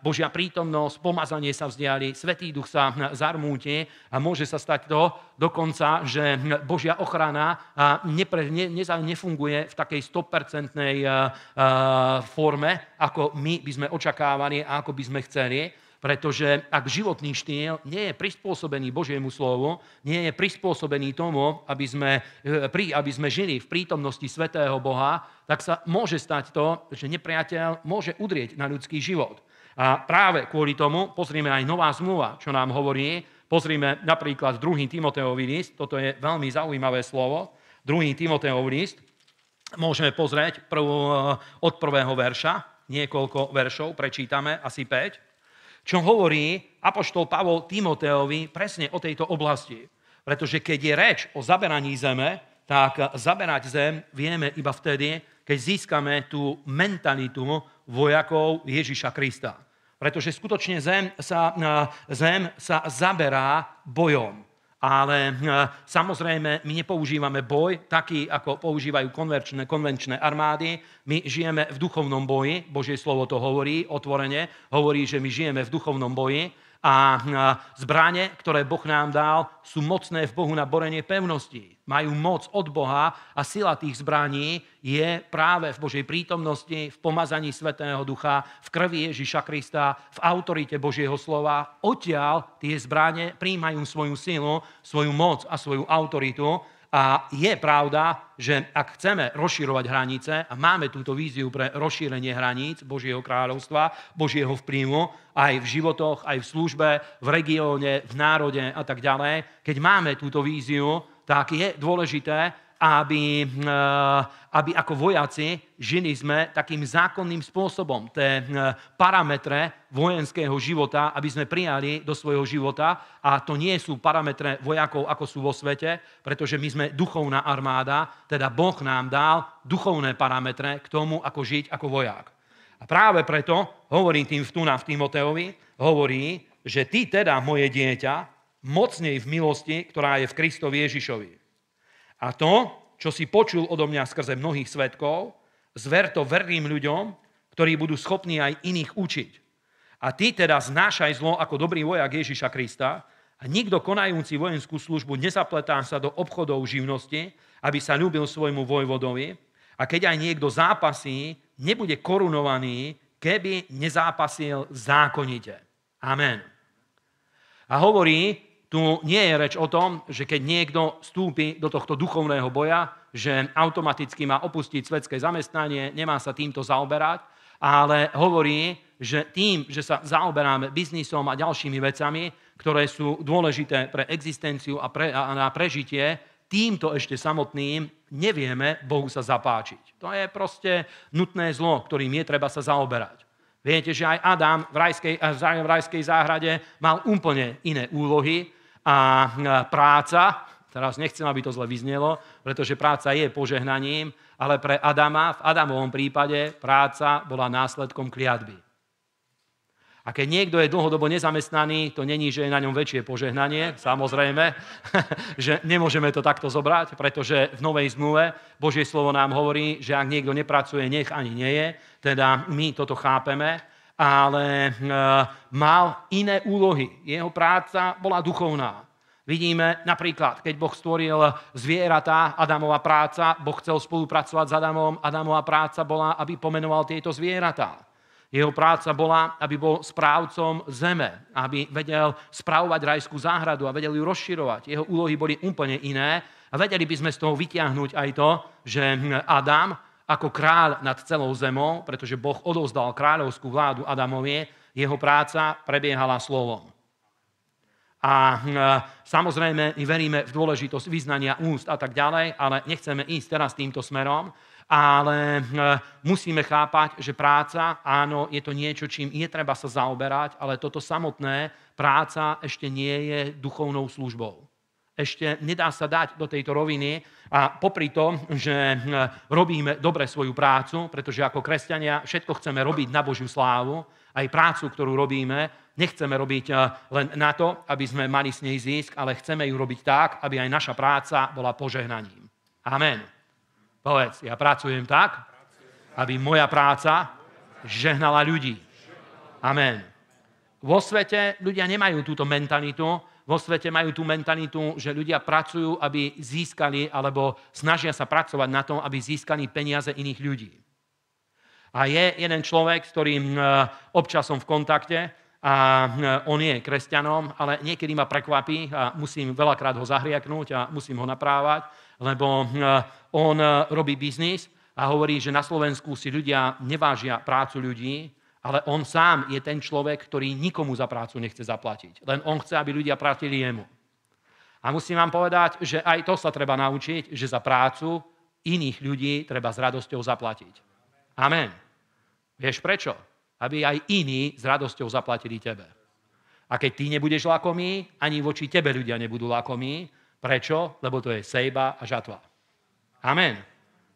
Božia prítomnosť, pomazanie sa vzdiali, Svetý duch sa zarmúti a môže sa stať to dokonca, že hm, Božia ochrana nepre, ne, ne, nefunguje v takej 100% forme, ako my by sme očakávali a ako by sme chceli. Pretože ak životný štýl nie je prispôsobený Božiemu slovu, nie je prispôsobený tomu, aby sme, e, aby sme žili v prítomnosti svetého Boha, tak sa môže stať to, že nepriateľ môže udrieť na ľudský život. A práve kvôli tomu pozrieme aj nová zmluva, čo nám hovorí. Pozrime napríklad 2. Timoteový list, toto je veľmi zaujímavé slovo, 2. Timoteov list, môžeme pozrieť prv, od prvého verša, niekoľko veršov, prečítame, asi 5 čo hovorí Apoštol Pavol Timoteovi presne o tejto oblasti. Pretože keď je reč o zaberaní zeme, tak zaberať zem vieme iba vtedy, keď získame tú mentalitu vojakov Ježiša Krista. Pretože skutočne zem sa, zem sa zaberá bojom ale eh, samozrejme my nepoužívame boj taký, ako používajú konverčné, konvenčné armády. My žijeme v duchovnom boji, Božie slovo to hovorí otvorene, hovorí, že my žijeme v duchovnom boji a zbranie, ktoré Boh nám dal, sú mocné v Bohu na borenie pevnosti. Majú moc od Boha a sila tých zbraní je práve v Božej prítomnosti, v pomazaní Svetého Ducha, v krvi Ježiša Krista, v autorite Božieho slova. Odtiaľ tie zbranie príjmajú svoju silu, svoju moc a svoju autoritu a je pravda, že ak chceme rozširovať hranice a máme túto víziu pre rozšírenie hraníc Božieho kráľovstva, Božieho vplyvu aj v životoch, aj v službe, v regióne, v národe a tak ďalej, keď máme túto víziu, tak je dôležité, aby, eh, aby ako vojaci žili sme takým zákonným spôsobom tie eh, parametre vojenského života, aby sme prijali do svojho života. A to nie sú parametre vojakov, ako sú vo svete, pretože my sme duchovná armáda, teda Boh nám dal duchovné parametre k tomu, ako žiť ako vojak. A práve preto hovorí tým Tuna, v Timoteovi, hovorí, že ty teda, moje dieťa, mocnej v milosti, ktorá je v Kristovi Ježišovi. A to, čo si počul odo mňa skrze mnohých svetkov, zver to verným ľuďom, ktorí budú schopní aj iných učiť. A ty teda znášaj zlo ako dobrý vojak Ježiša Krista a nikto konajúci vojenskú službu nezapletá sa do obchodov živnosti, aby sa ľúbil svojmu vojvodovi. A keď aj niekto zápasí, nebude korunovaný, keby nezápasil zákonite. Amen. A hovorí, tu nie je reč o tom, že keď niekto vstúpi do tohto duchovného boja, že automaticky má opustiť svetské zamestnanie, nemá sa týmto zaoberať, ale hovorí, že tým, že sa zaoberáme biznisom a ďalšími vecami, ktoré sú dôležité pre existenciu a, pre, a na prežitie, týmto ešte samotným nevieme Bohu sa zapáčiť. To je proste nutné zlo, ktorým je treba sa zaoberať. Viete, že aj Adam v rajskej, v rajskej záhrade mal úplne iné úlohy, a e, práca, teraz nechcem, aby to zle vyznelo, pretože práca je požehnaním, ale pre Adama, v Adamovom prípade práca bola následkom kliatby. A keď niekto je dlhodobo nezamestnaný, to není, že je na ňom väčšie požehnanie, samozrejme, že nemôžeme to takto zobrať, pretože v Novej zmluve Božie slovo nám hovorí, že ak niekto nepracuje, nech ani nie je, teda my toto chápeme, ale eh, mal iné úlohy. Jeho práca bola duchovná. Vidíme napríklad, keď Boh stvoril zvieratá, Adamova práca, Boh chcel spolupracovať s Adamom, Adamova práca bola, aby pomenoval tieto zvieratá. Jeho práca bola, aby bol správcom zeme, aby vedel správovať rajskú záhradu a vedel ju rozširovať. Jeho úlohy boli úplne iné a vedeli by sme z toho vytiahnuť aj to, že hm, Adam ako kráľ nad celou zemou, pretože Boh odovzdal kráľovskú vládu Adamovie, jeho práca prebiehala slovom. A hm, e, samozrejme, my veríme v dôležitosť vyznania úst a tak ďalej, ale nechceme ísť teraz týmto smerom, ale hm, e, musíme chápať, že práca, áno, je to niečo, čím je treba sa zaoberať, ale toto samotné práca ešte nie je duchovnou službou ešte nedá sa dať do tejto roviny a popri tom, že e, robíme dobre svoju prácu, pretože ako kresťania všetko chceme robiť na Božiu slávu, aj prácu, ktorú robíme, nechceme robiť e, len na to, aby sme mali s nej zisk, ale chceme ju robiť tak, aby aj naša práca bola požehnaním. Amen. Povedz, ja pracujem tak, aby moja práca žehnala ľudí. Amen. Vo svete ľudia nemajú túto mentalitu, vo svete majú tú mentalitu, že ľudia pracujú, aby získali, alebo snažia sa pracovať na tom, aby získali peniaze iných ľudí. A je jeden človek, s ktorým e, občas som v kontakte a e, on je kresťanom, ale niekedy ma prekvapí a musím veľakrát ho zahriaknúť a musím ho naprávať, lebo e, on robí biznis a hovorí, že na Slovensku si ľudia nevážia prácu ľudí, ale on sám je ten človek, ktorý nikomu za prácu nechce zaplatiť. Len on chce, aby ľudia platili jemu. A musím vám povedať, že aj to sa treba naučiť, že za prácu iných ľudí treba s radosťou zaplatiť. Amen. Vieš prečo? Aby aj iní s radosťou zaplatili tebe. A keď ty nebudeš lakomý, ani voči tebe ľudia nebudú lakomí. Prečo? Lebo to je sejba a žatva. Amen.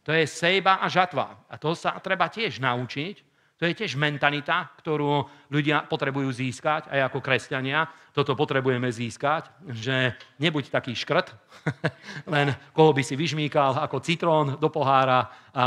To je sejba a žatva. A to sa treba tiež naučiť, to je tiež mentalita, ktorú ľudia potrebujú získať, aj ako kresťania. Toto potrebujeme získať, že nebuď taký škrt, len koho by si vyžmíkal ako citrón do pohára a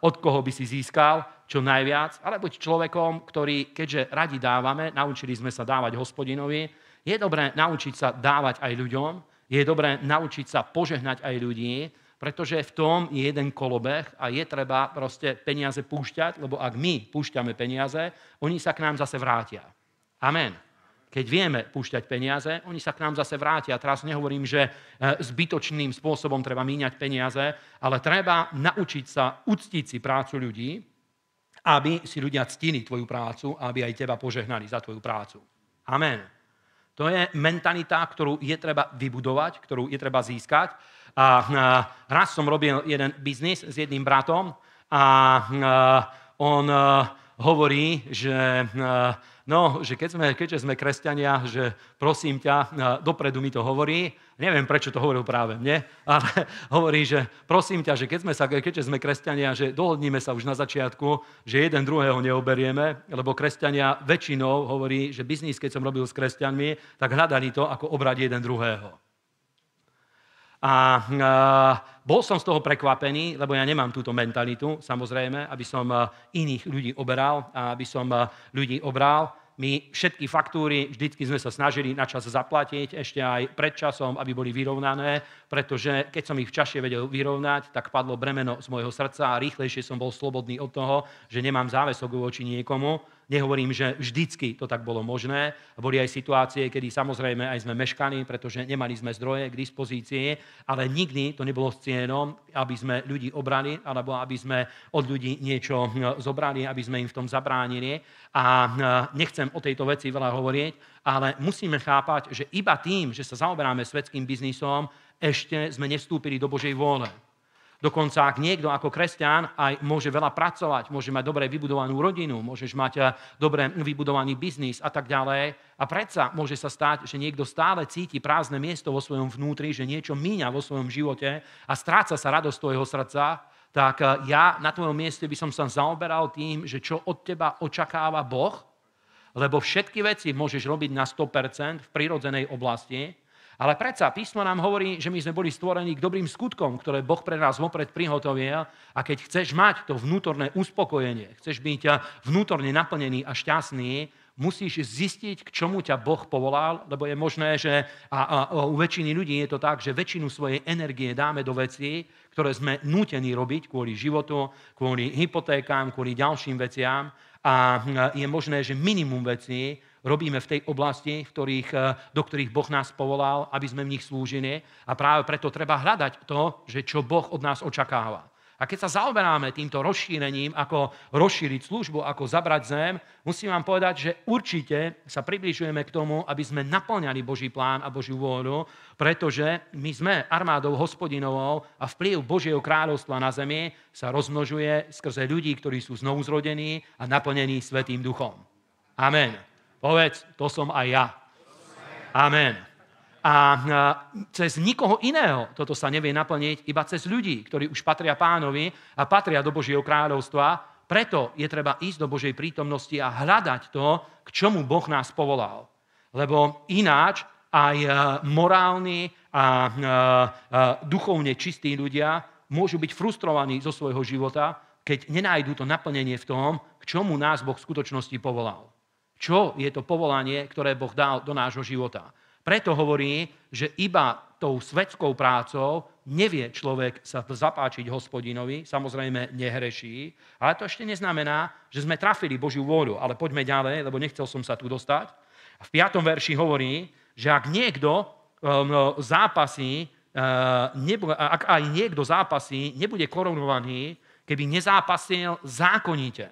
od koho by si získal čo najviac, ale buď človekom, ktorý, keďže radi dávame, naučili sme sa dávať hospodinovi, je dobré naučiť sa dávať aj ľuďom, je dobré naučiť sa požehnať aj ľudí, pretože v tom je jeden kolobeh a je treba proste peniaze púšťať, lebo ak my púšťame peniaze, oni sa k nám zase vrátia. Amen. Keď vieme púšťať peniaze, oni sa k nám zase vrátia. Teraz nehovorím, že e, zbytočným spôsobom treba míňať peniaze, ale treba naučiť sa uctiť si prácu ľudí, aby si ľudia ctili tvoju prácu, aby aj teba požehnali za tvoju prácu. Amen. To je mentalita, ktorú je treba vybudovať, ktorú je treba získať. A, raz som robil jeden biznis s jedným bratom a on hovorí, že, eh, no, že keď sme, keďže sme kresťania, že prosím ťa, eh, dopredu mi to hovorí, neviem prečo to hovoril práve mne, ale hovorí, že prosím ťa, že keď sme sa, keďže sme kresťania, že dohodníme sa už na začiatku, že jeden druhého neoberieme, lebo kresťania väčšinou hovorí, že biznis, keď som robil s kresťanmi, tak hľadali to, ako obrať jeden druhého. A, a e, bol som z toho prekvapený, lebo ja nemám túto mentalitu, samozrejme, aby som e, iných ľudí oberal a aby som e, ľudí obral. My všetky faktúry vždycky sme sa snažili na čas zaplatiť, ešte aj pred časom, aby boli vyrovnané, pretože keď som ich včasie vedel vyrovnať, tak padlo bremeno z môjho srdca a rýchlejšie som bol slobodný od toho, že nemám záväzok voči niekomu, Nehovorím, že vždycky to tak bolo možné. Boli aj situácie, kedy samozrejme aj sme meškali, pretože nemali sme zdroje k dispozícii, ale nikdy to nebolo s cienom, aby sme ľudí obrali, alebo aby sme od ľudí niečo hm, zobrali, aby sme im v tom zabránili. A hm, nechcem o tejto veci veľa hovoriť, ale musíme chápať, že iba tým, že sa zaoberáme svetským biznisom, ešte sme nevstúpili do Božej vôle. Dokonca ak niekto ako kresťan aj môže veľa pracovať, môže mať dobre vybudovanú rodinu, môžeš mať eh, dobre vybudovaný biznis a tak ďalej. A predsa môže sa stať, že niekto stále cíti prázdne miesto vo svojom vnútri, že niečo míňa vo svojom živote a stráca sa radosť tvojho srdca, tak eh, ja na tvojom mieste by som sa zaoberal tým, že čo od teba očakáva Boh, lebo všetky veci môžeš robiť na 100% v prirodzenej oblasti, ale predsa písmo nám hovorí, že my sme boli stvorení k dobrým skutkom, ktoré Boh pre nás vopred prihotovil a keď chceš mať to vnútorné uspokojenie, chceš byť vnútorne naplnený a šťastný, musíš zistiť, k čomu ťa Boh povolal, lebo je možné, že a, a, a u väčšiny ľudí je to tak, že väčšinu svojej energie dáme do vecí, ktoré sme nútení robiť kvôli životu, kvôli hypotékám, kvôli ďalším veciam a hm, je možné, že minimum vecí robíme v tej oblasti, v ktorých, eh, do ktorých Boh nás povolal, aby sme v nich slúžili. A práve preto treba hľadať to, že čo Boh od nás očakáva. A keď sa zaoberáme týmto rozšírením, ako rozšíriť službu, ako zabrať zem, musím vám povedať, že určite sa približujeme k tomu, aby sme naplňali Boží plán a Božiu vôľu, pretože my sme armádou hospodinovou a vplyv Božieho kráľovstva na zemi sa rozmnožuje skrze ľudí, ktorí sú znovu zrodení a naplnení Svetým duchom. Amen. Povedz, to som aj ja. Amen. A cez nikoho iného toto sa nevie naplniť, iba cez ľudí, ktorí už patria pánovi a patria do Božieho kráľovstva. Preto je treba ísť do Božej prítomnosti a hľadať to, k čomu Boh nás povolal. Lebo ináč aj e, morálni a e, e, duchovne čistí ľudia môžu byť frustrovaní zo svojho života, keď nenájdú to naplnenie v tom, k čomu nás Boh v skutočnosti povolal. Čo je to povolanie, ktoré Boh dal do nášho života? Preto hovorí, že iba tou svetskou prácou nevie človek sa zapáčiť hospodinovi, samozrejme nehreší, ale to ešte neznamená, že sme trafili Božiu vôľu. Ale poďme ďalej, lebo nechcel som sa tu dostať. V 5. verši hovorí, že ak niekto um, no, zápasí, uh, ak aj niekto zápasí, nebude korunovaný, keby nezápasil zákonite.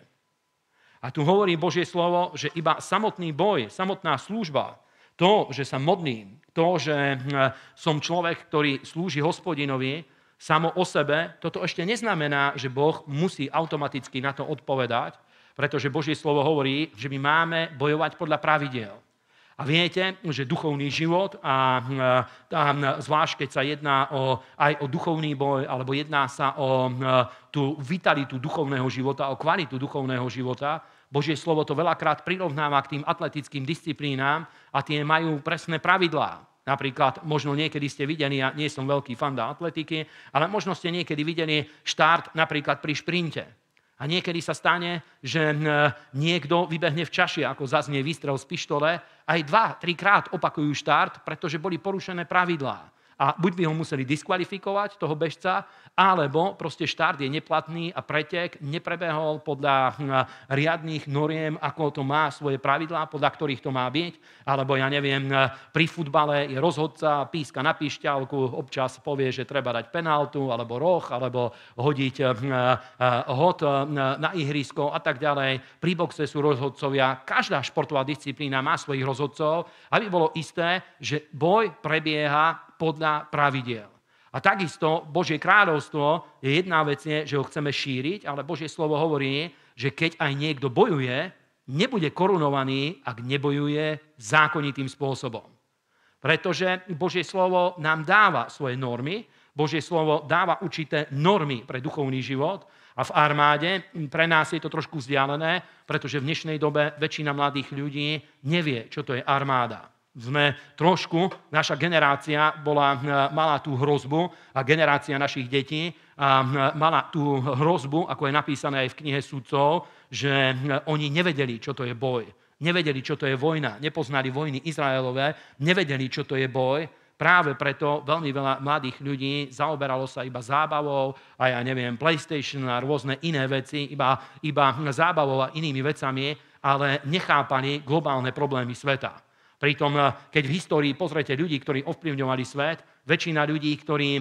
A tu hovorí Božie slovo, že iba samotný boj, samotná služba to, že sa modlím, to, že hm, som človek, ktorý slúži hospodinovi, samo o sebe, toto ešte neznamená, že Boh musí automaticky na to odpovedať, pretože Božie slovo hovorí, že my máme bojovať podľa pravidiel. A viete, že duchovný život, a tam hm, hm, zvlášť keď sa jedná o, aj o duchovný boj, alebo jedná sa o tú vitalitu duchovného života, o kvalitu duchovného života, Božie slovo to veľakrát prirovnáva k tým atletickým disciplínám a tie majú presné pravidlá. Napríklad, možno niekedy ste videli, ja nie som veľký fan atletiky, ale možno ste niekedy videli štart napríklad pri šprinte. A niekedy sa stane, že e, niekto vybehne v čaši, ako zaznie výstrel z pištole, aj dva, trikrát opakujú štart, pretože boli porušené pravidlá a buď by ho museli diskvalifikovať, toho bežca, alebo proste štart je neplatný a pretek neprebehol podľa hm, riadných noriem, ako to má svoje pravidlá, podľa ktorých to má byť, alebo ja neviem, hm, pri futbale je rozhodca, píska na píšťalku, občas povie, že treba dať penáltu, alebo roh, alebo hodiť hm, hod na ihrisko a tak ďalej. Pri boxe sú rozhodcovia, každá športová disciplína má svojich rozhodcov, aby bolo isté, že boj prebieha podľa pravidiel. A takisto Božie kráľovstvo je jedna nie, že ho chceme šíriť, ale Božie slovo hovorí, že keď aj niekto bojuje, nebude korunovaný, ak nebojuje zákonitým spôsobom. Pretože Božie slovo nám dáva svoje normy, Božie slovo dáva určité normy pre duchovný život a v armáde pre nás je to trošku vzdialené, pretože v dnešnej dobe väčšina mladých ľudí nevie, čo to je armáda sme trošku, naša generácia bola, e, mala tú hrozbu a generácia našich detí a e, e, mala tú hrozbu, ako je napísané aj v knihe sudcov, že oni nevedeli, čo to je boj. Nevedeli, čo to je vojna. Nepoznali vojny Izraelové, nevedeli, čo to je boj. Práve preto veľmi veľa mladých ľudí zaoberalo sa iba zábavou a ja neviem, PlayStation a rôzne iné veci, iba, iba zábavou a inými vecami, ale nechápali globálne problémy sveta. Pritom, eh, keď v histórii pozrete ľudí, ktorí ovplyvňovali svet, väčšina ľudí, ktorí eh,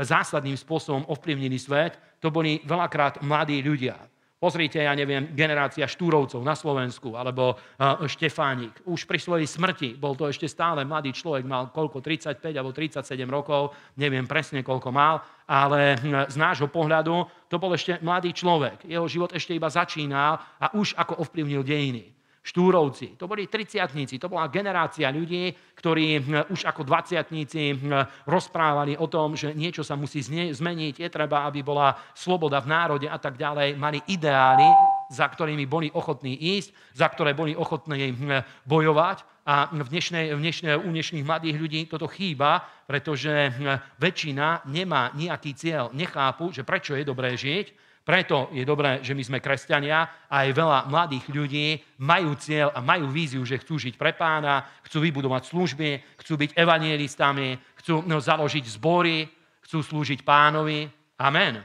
zásadným spôsobom ovplyvnili svet, to boli veľakrát mladí ľudia. Pozrite, ja neviem, generácia Štúrovcov na Slovensku, alebo eh, Štefánik. Už pri svojej smrti bol to ešte stále mladý človek, mal koľko, 35 alebo 37 rokov, neviem presne koľko mal, ale hm, z nášho pohľadu to bol ešte mladý človek. Jeho život ešte iba začínal a už ako ovplyvnil dejiny štúrovci. To boli triciatníci, to bola generácia ľudí, ktorí hm, už ako dvaciatníci hm, rozprávali o tom, že niečo sa musí zmeniť, je treba, aby bola sloboda v národe a tak ďalej. Mali ideály, za ktorými boli ochotní ísť, za ktoré boli ochotní hm, bojovať. A v dnešnej, v dnešnej, u dnešných mladých ľudí toto chýba, pretože väčšina nemá nejaký cieľ, nechápu, že prečo je dobré žiť, preto je dobré, že my sme kresťania a aj veľa mladých ľudí majú cieľ a majú víziu, že chcú žiť pre pána, chcú vybudovať služby, chcú byť evangelistami, chcú no, založiť zbory, chcú slúžiť pánovi. Amen.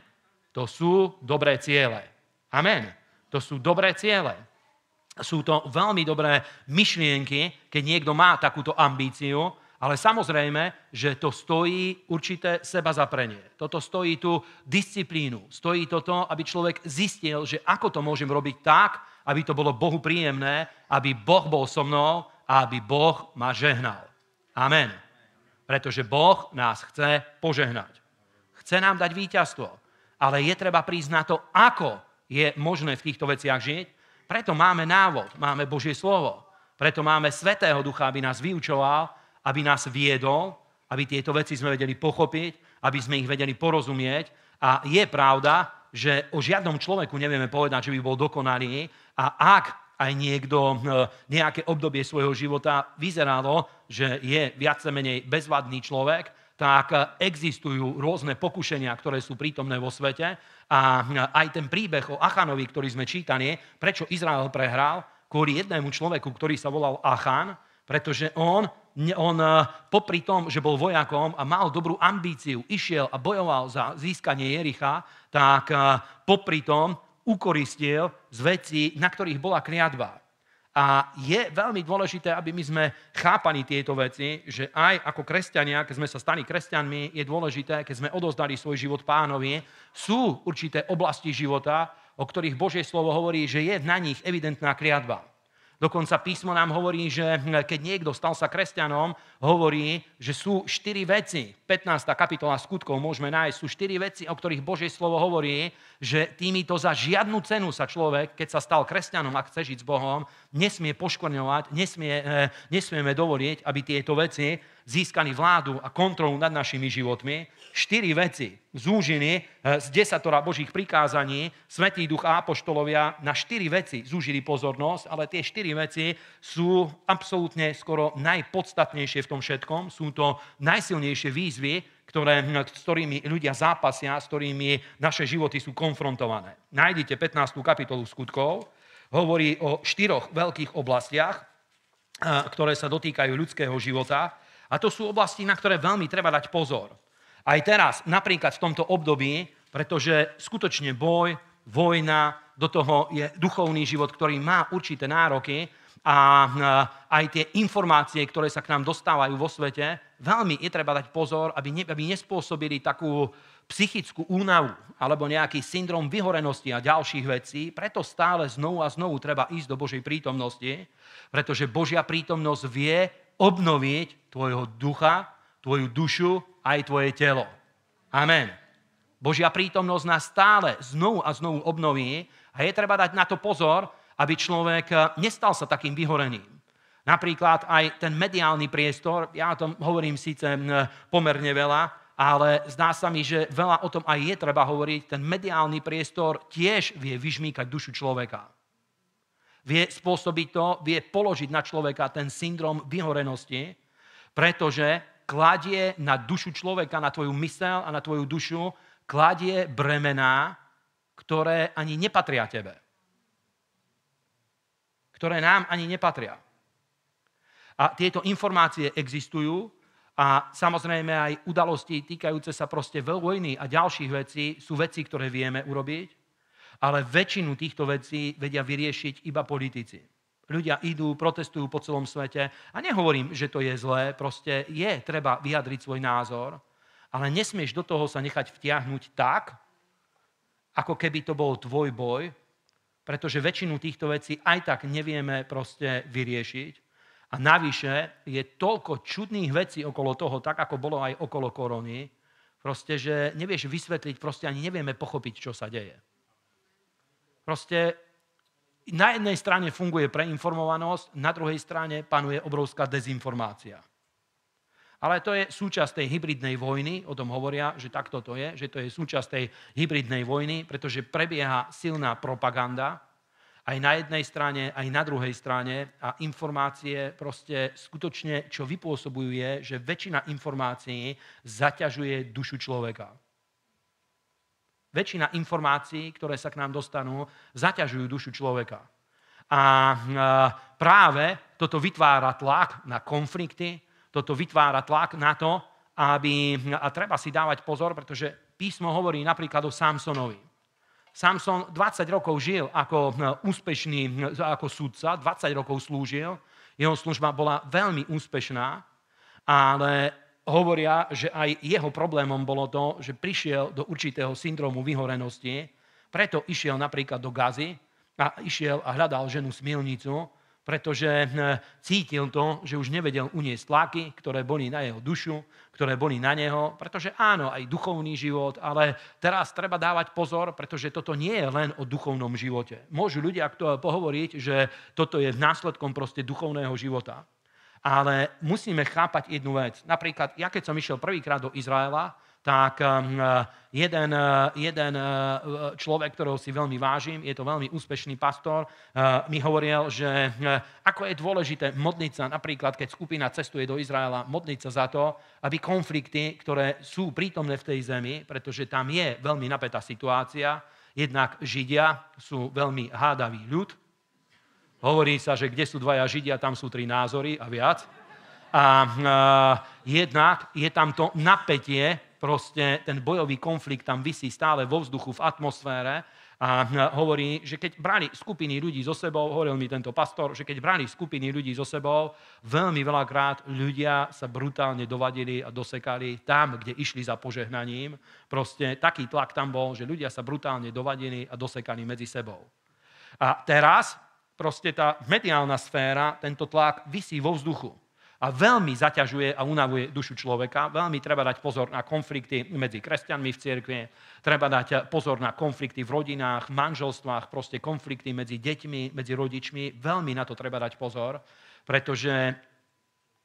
To sú dobré ciele. Amen. To sú dobré ciele. Sú to veľmi dobré myšlienky, keď niekto má takúto ambíciu, ale samozrejme, že to stojí určité seba zaprenie. Toto stojí tú disciplínu. Stojí to to, aby človek zistil, že ako to môžem robiť tak, aby to bolo Bohu príjemné, aby Boh bol so mnou a aby Boh ma žehnal. Amen. Pretože Boh nás chce požehnať. Chce nám dať víťazstvo. Ale je treba prísť na to, ako je možné v týchto veciach žiť. Preto máme návod, máme Božie slovo. Preto máme Svetého Ducha, aby nás vyučoval aby nás viedol, aby tieto veci sme vedeli pochopiť, aby sme ich vedeli porozumieť. A je pravda, že o žiadnom človeku nevieme povedať, že by bol dokonalý. A ak aj niekto eh, nejaké obdobie svojho života vyzeralo, že je viac menej bezvadný človek, tak eh, existujú rôzne pokušenia, ktoré sú prítomné vo svete. A eh, aj ten príbeh o Achanovi, ktorý sme čítali, prečo Izrael prehral, kvôli jednému človeku, ktorý sa volal Achan, pretože on on eh, popri tom, že bol vojakom a mal dobrú ambíciu, išiel a bojoval za získanie Jericha, tak eh, popri tom ukoristil z vecí, na ktorých bola kniadba. A je veľmi dôležité, aby my sme chápali tieto veci, že aj ako kresťania, keď sme sa stali kresťanmi, je dôležité, keď sme odozdali svoj život pánovi, sú určité oblasti života, o ktorých Božie slovo hovorí, že je na nich evidentná kriadba. Dokonca písmo nám hovorí, že keď niekto stal sa kresťanom, hovorí, že sú štyri veci. 15. kapitola skutkov môžeme nájsť. Sú štyri veci, o ktorých Božie slovo hovorí, že týmito za žiadnu cenu sa človek, keď sa stal kresťanom a chce žiť s Bohom, nesmie poškorňovať, nesmie, eh, nesmieme dovoliť, aby tieto veci získali vládu a kontrolu nad našimi životmi. Štyri veci zúžili eh, z desatora Božích prikázaní, Svetý duch a apoštolovia na štyri veci zúžili pozornosť, ale tie štyri veci sú absolútne skoro najpodstatnejšie v tom všetkom. Sú to najsilnejšie výzvy, ktoré, hm, s ktorými ľudia zápasia, s ktorými naše životy sú konfrontované. Nájdite 15. kapitolu skutkov, hovorí o štyroch veľkých oblastiach, eh, ktoré sa dotýkajú ľudského života. A to sú oblasti, na ktoré veľmi treba dať pozor. Aj teraz, napríklad v tomto období, pretože skutočne boj, vojna, do toho je duchovný život, ktorý má určité nároky a e, aj tie informácie, ktoré sa k nám dostávajú vo svete, veľmi je treba dať pozor, aby, ne, aby nespôsobili takú psychickú únavu alebo nejaký syndrom vyhorenosti a ďalších vecí. Preto stále znovu a znovu treba ísť do Božej prítomnosti, pretože Božia prítomnosť vie obnoviť tvojho ducha, tvoju dušu aj tvoje telo. Amen. Božia prítomnosť nás stále znovu a znovu obnoví a je treba dať na to pozor, aby človek nestal sa takým vyhoreným. Napríklad aj ten mediálny priestor, ja o tom hovorím síce pomerne veľa, ale zdá sa mi, že veľa o tom aj je treba hovoriť, ten mediálny priestor tiež vie vyžmýkať dušu človeka vie spôsobiť to, vie položiť na človeka ten syndrom vyhorenosti, pretože kladie na dušu človeka, na tvoju mysel a na tvoju dušu, kladie bremená, ktoré ani nepatria tebe. Ktoré nám ani nepatria. A tieto informácie existujú a samozrejme aj udalosti týkajúce sa proste vojny a ďalších vecí sú veci, ktoré vieme urobiť ale väčšinu týchto vecí vedia vyriešiť iba politici. Ľudia idú, protestujú po celom svete a nehovorím, že to je zlé, proste je treba vyjadriť svoj názor, ale nesmieš do toho sa nechať vtiahnuť tak, ako keby to bol tvoj boj, pretože väčšinu týchto vecí aj tak nevieme proste vyriešiť. A navyše je toľko čudných vecí okolo toho, tak ako bolo aj okolo korony, proste, že nevieš vysvetliť, proste ani nevieme pochopiť, čo sa deje. Proste na jednej strane funguje preinformovanosť, na druhej strane panuje obrovská dezinformácia. Ale to je súčasť tej hybridnej vojny, o tom hovoria, že takto to je, že to je súčasť tej hybridnej vojny, pretože prebieha silná propaganda aj na jednej strane, aj na druhej strane a informácie proste skutočne, čo vypôsobujú je, že väčšina informácií zaťažuje dušu človeka väčšina informácií, ktoré sa k nám dostanú, zaťažujú dušu človeka. A e, práve toto vytvára tlak na konflikty, toto vytvára tlak na to, aby, a treba si dávať pozor, pretože písmo hovorí napríklad o Samsonovi. Samson 20 rokov žil ako e, úspešný, e, ako sudca, 20 rokov slúžil, jeho služba bola veľmi úspešná, ale hovoria, že aj jeho problémom bolo to, že prišiel do určitého syndromu vyhorenosti, preto išiel napríklad do Gazy a išiel a hľadal ženu smilnicu, pretože eh, cítil to, že už nevedel uniesť tlaky, ktoré boli na jeho dušu, ktoré boli na neho, pretože áno, aj duchovný život, ale teraz treba dávať pozor, pretože toto nie je len o duchovnom živote. Môžu ľudia pohovoriť, že toto je následkom proste duchovného života ale musíme chápať jednu vec. Napríklad, ja keď som išiel prvýkrát do Izraela, tak um, eh, jeden, eh, jeden eh, človek, ktorého si veľmi vážim, je to veľmi úspešný pastor, mi hovoril, že ako je dôležité modliť sa, napríklad keď skupina cestuje do Izraela, modliť sa za to, aby konflikty, ktoré sú prítomné v tej zemi, pretože tam je veľmi napätá situácia, jednak Židia sú veľmi hádaví ľud, Hovorí sa, že kde sú dvaja Židia, tam sú tri názory a viac. A uh, jednak je tam to napätie, proste ten bojový konflikt tam vysí stále vo vzduchu, v atmosfére. A hovorí, že keď brali skupiny ľudí so sebou, hovoril mi tento pastor, že keď brali skupiny ľudí so sebou, veľmi veľakrát ľudia sa brutálne dovadili a dosekali tam, kde išli za požehnaním. Proste taký tlak tam bol, že ľudia sa brutálne dovadili a dosekali medzi sebou. A teraz proste tá mediálna sféra, tento tlak vysí vo vzduchu a veľmi zaťažuje a unavuje dušu človeka. Veľmi treba dať pozor na konflikty medzi kresťanmi v cirkvi, treba dať pozor na konflikty v rodinách, v manželstvách, proste konflikty medzi deťmi, medzi rodičmi. Veľmi na to treba dať pozor, pretože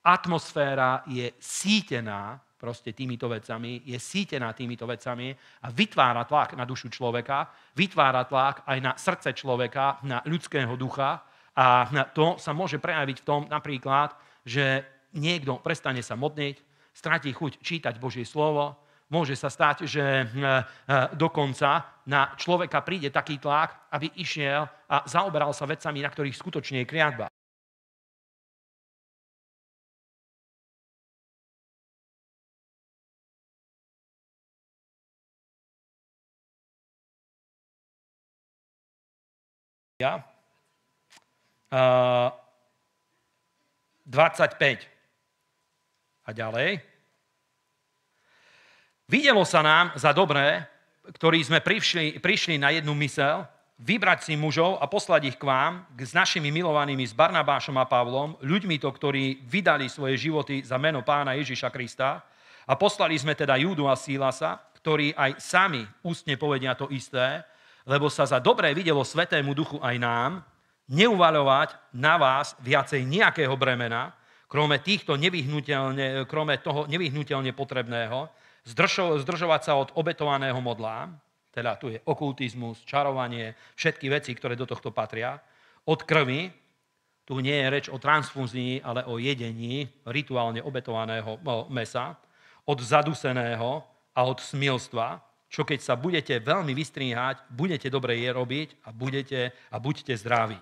atmosféra je sítená proste týmito vecami, je sítená týmito vecami a vytvára tlak na dušu človeka, vytvára tlak aj na srdce človeka, na ľudského ducha a to sa môže prejaviť v tom napríklad, že niekto prestane sa modniť, stratí chuť čítať Božie slovo, môže sa stať, že eh, eh, dokonca na človeka príde taký tlak, aby išiel a zaoberal sa vecami, na ktorých skutočne je kriadba. Ja? Uh, eh, 25. A ďalej. Videlo sa nám za dobré, ktorí sme prišli, prišli na jednu mysel, vybrať si mužov a poslať ich k vám, k s našimi milovanými s Barnabášom a Pavlom, ľuďmi to, ktorí vydali svoje životy za meno pána Ježiša Krista. A poslali sme teda Júdu a Sílasa, ktorí aj sami ústne povedia to isté, lebo sa za dobré videlo Svetému Duchu aj nám, neuvalovať na vás viacej nejakého bremena, krome, týchto nevyhnutelne, krome toho nevyhnutelne potrebného, zdržo, zdržovať sa od obetovaného modla, teda tu je okultizmus, čarovanie, všetky veci, ktoré do tohto patria, od krvi, tu nie je reč o transfúzii, ale o jedení rituálne obetovaného no, mesa, od zaduseného a od smilstva, čo keď sa budete veľmi vystriehať, budete dobre je robiť a, budete, a buďte zdraví.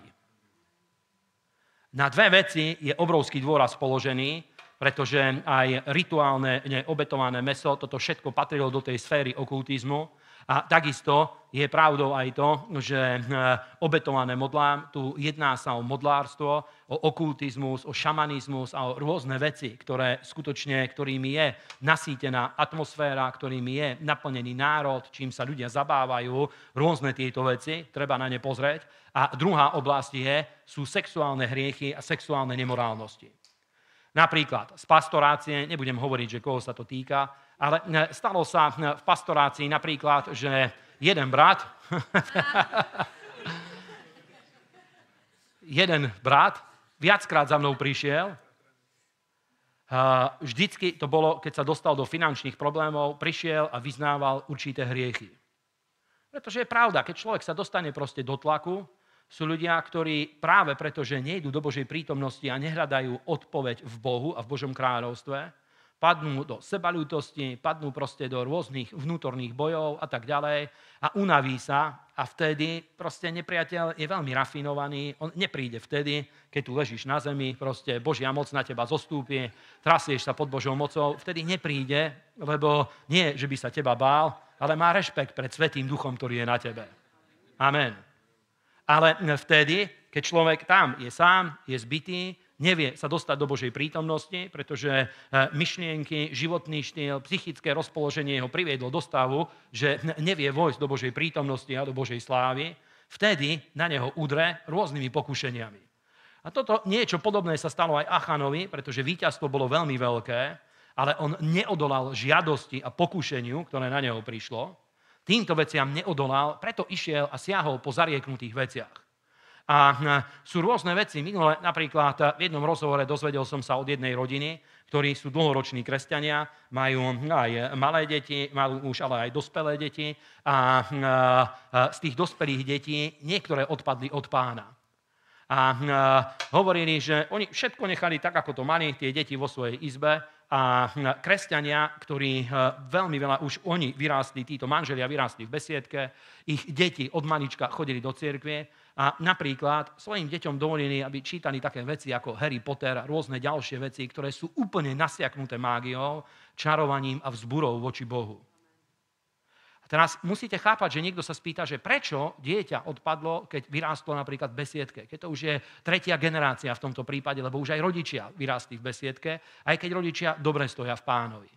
Na dve veci je obrovský dôraz položený, pretože aj rituálne neobetované meso, toto všetko patrilo do tej sféry okultizmu a takisto je pravdou aj to, že eh, obetované modlám, tu jedná sa o modlárstvo, o okultizmus, o šamanizmus a o rôzne veci, ktoré skutočne, ktorými je nasýtená atmosféra, ktorými je naplnený národ, čím sa ľudia zabávajú, rôzne tieto veci, treba na ne pozrieť. A druhá oblasť je, sú sexuálne hriechy a sexuálne nemorálnosti. Napríklad z pastorácie, nebudem hovoriť, že koho sa to týka, ale e, stalo sa e, v pastorácii napríklad, že jeden brat, jeden brat viackrát za mnou prišiel. E, vždycky to bolo, keď sa dostal do finančných problémov, prišiel a vyznával určité hriechy. Pretože je pravda, keď človek sa dostane proste do tlaku, sú ľudia, ktorí práve preto, že nejdú do Božej prítomnosti a nehradajú odpoveď v Bohu a v Božom kráľovstve, padnú do sebalutosti, padnú proste do rôznych vnútorných bojov a tak ďalej a unaví sa a vtedy proste nepriateľ je veľmi rafinovaný, on nepríde vtedy, keď tu ležíš na zemi, proste Božia moc na teba zostúpi, trasieš sa pod Božou mocou, vtedy nepríde, lebo nie, že by sa teba bál, ale má rešpekt pred Svetým Duchom, ktorý je na tebe. Amen. Ale vtedy, keď človek tam je sám, je zbytý, nevie sa dostať do Božej prítomnosti, pretože eh, myšlienky, životný štýl, psychické rozpoloženie ho priviedlo do stavu, že nevie vojsť do Božej prítomnosti a do Božej slávy. Vtedy na neho udre rôznymi pokušeniami. A toto niečo podobné sa stalo aj Achanovi, pretože víťazstvo bolo veľmi veľké, ale on neodolal žiadosti a pokušeniu, ktoré na neho prišlo. Týmto veciam neodolal, preto išiel a siahol po zarieknutých veciach. A e, sú rôzne veci. Minule napríklad e, v jednom rozhovore dozvedel som sa od jednej rodiny, ktorí sú dlhoroční kresťania, majú aj malé deti, majú už ale aj dospelé deti a e, z tých dospelých detí niektoré odpadli od pána. A hovorili, že oni všetko nechali tak, ako to mali, tie deti vo svojej izbe a kresťania, ktorí veľmi veľa už oni vyrástli, títo manželia vyrástli v besiedke, ich deti od malička chodili do cirkvie a napríklad svojim deťom dovolili, aby čítali také veci ako Harry Potter a rôzne ďalšie veci, ktoré sú úplne nasiaknuté mágiou, čarovaním a vzburou voči Bohu. A teraz musíte chápať, že niekto sa spýta, že prečo dieťa odpadlo, keď vyrástlo napríklad v besiedke. Keď to už je tretia generácia v tomto prípade, lebo už aj rodičia vyrástli v besiedke, aj keď rodičia dobre stoja v pánovi.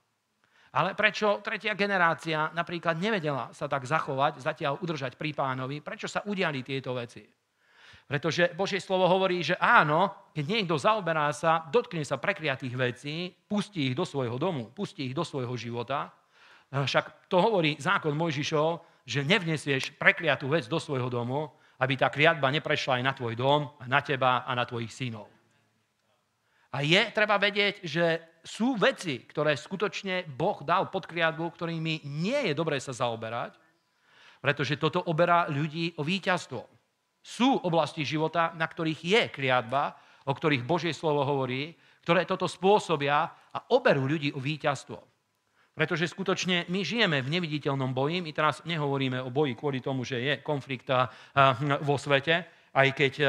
Ale prečo tretia generácia napríklad nevedela sa tak zachovať, zatiaľ udržať pri pánovi? Prečo sa udiali tieto veci? Pretože Božie slovo hovorí, že áno, keď niekto zaoberá sa, dotkne sa prekriatých vecí, pustí ich do svojho domu, pustí ich do svojho života. Eh, však to hovorí zákon Mojžišov, že nevnesieš prekliatú vec do svojho domu, aby tá kliatba neprešla aj na tvoj dom, na teba a na tvojich synov. A je treba vedieť, že sú veci, ktoré skutočne Boh dal pod kriadlo, ktorými nie je dobré sa zaoberať, pretože toto oberá ľudí o víťazstvo. Sú oblasti života, na ktorých je kliatba, o ktorých Božie slovo hovorí, ktoré toto spôsobia a oberú ľudí o víťazstvo. Pretože skutočne my žijeme v neviditeľnom boji, my teraz nehovoríme o boji kvôli tomu, že je konflikt eh, vo svete, aj keď eh,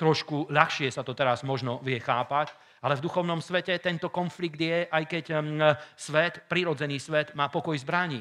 trošku ľahšie sa to teraz možno vie chápať, ale v duchovnom svete tento konflikt je, aj keď svet, prirodzený svet, má pokoj zbraní.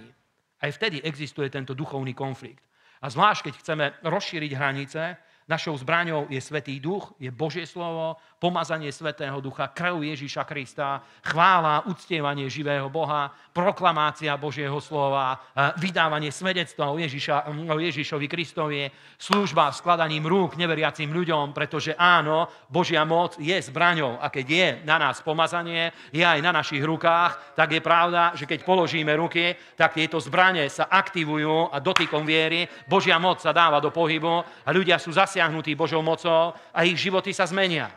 Aj vtedy existuje tento duchovný konflikt. A zvlášť, keď chceme rozšíriť hranice, Našou zbraňou je Svetý Duch, je Božie slovo, pomazanie Svetého Ducha, krv Ježíša Krista, chvála, uctievanie živého Boha, proklamácia Božieho slova, e, vydávanie svedectva o, Ježíša, mm, o Ježíšovi Kristovi, služba skladaním rúk neveriacim ľuďom, pretože áno, Božia moc je zbraňou a keď je na nás pomazanie, je aj na našich rukách, tak je pravda, že keď položíme ruky, tak tieto zbranie sa aktivujú a dotykom viery Božia moc sa dáva do pohybu a ľudia sú zase zasiahnutí Božou mocou a ich životy sa zmenia.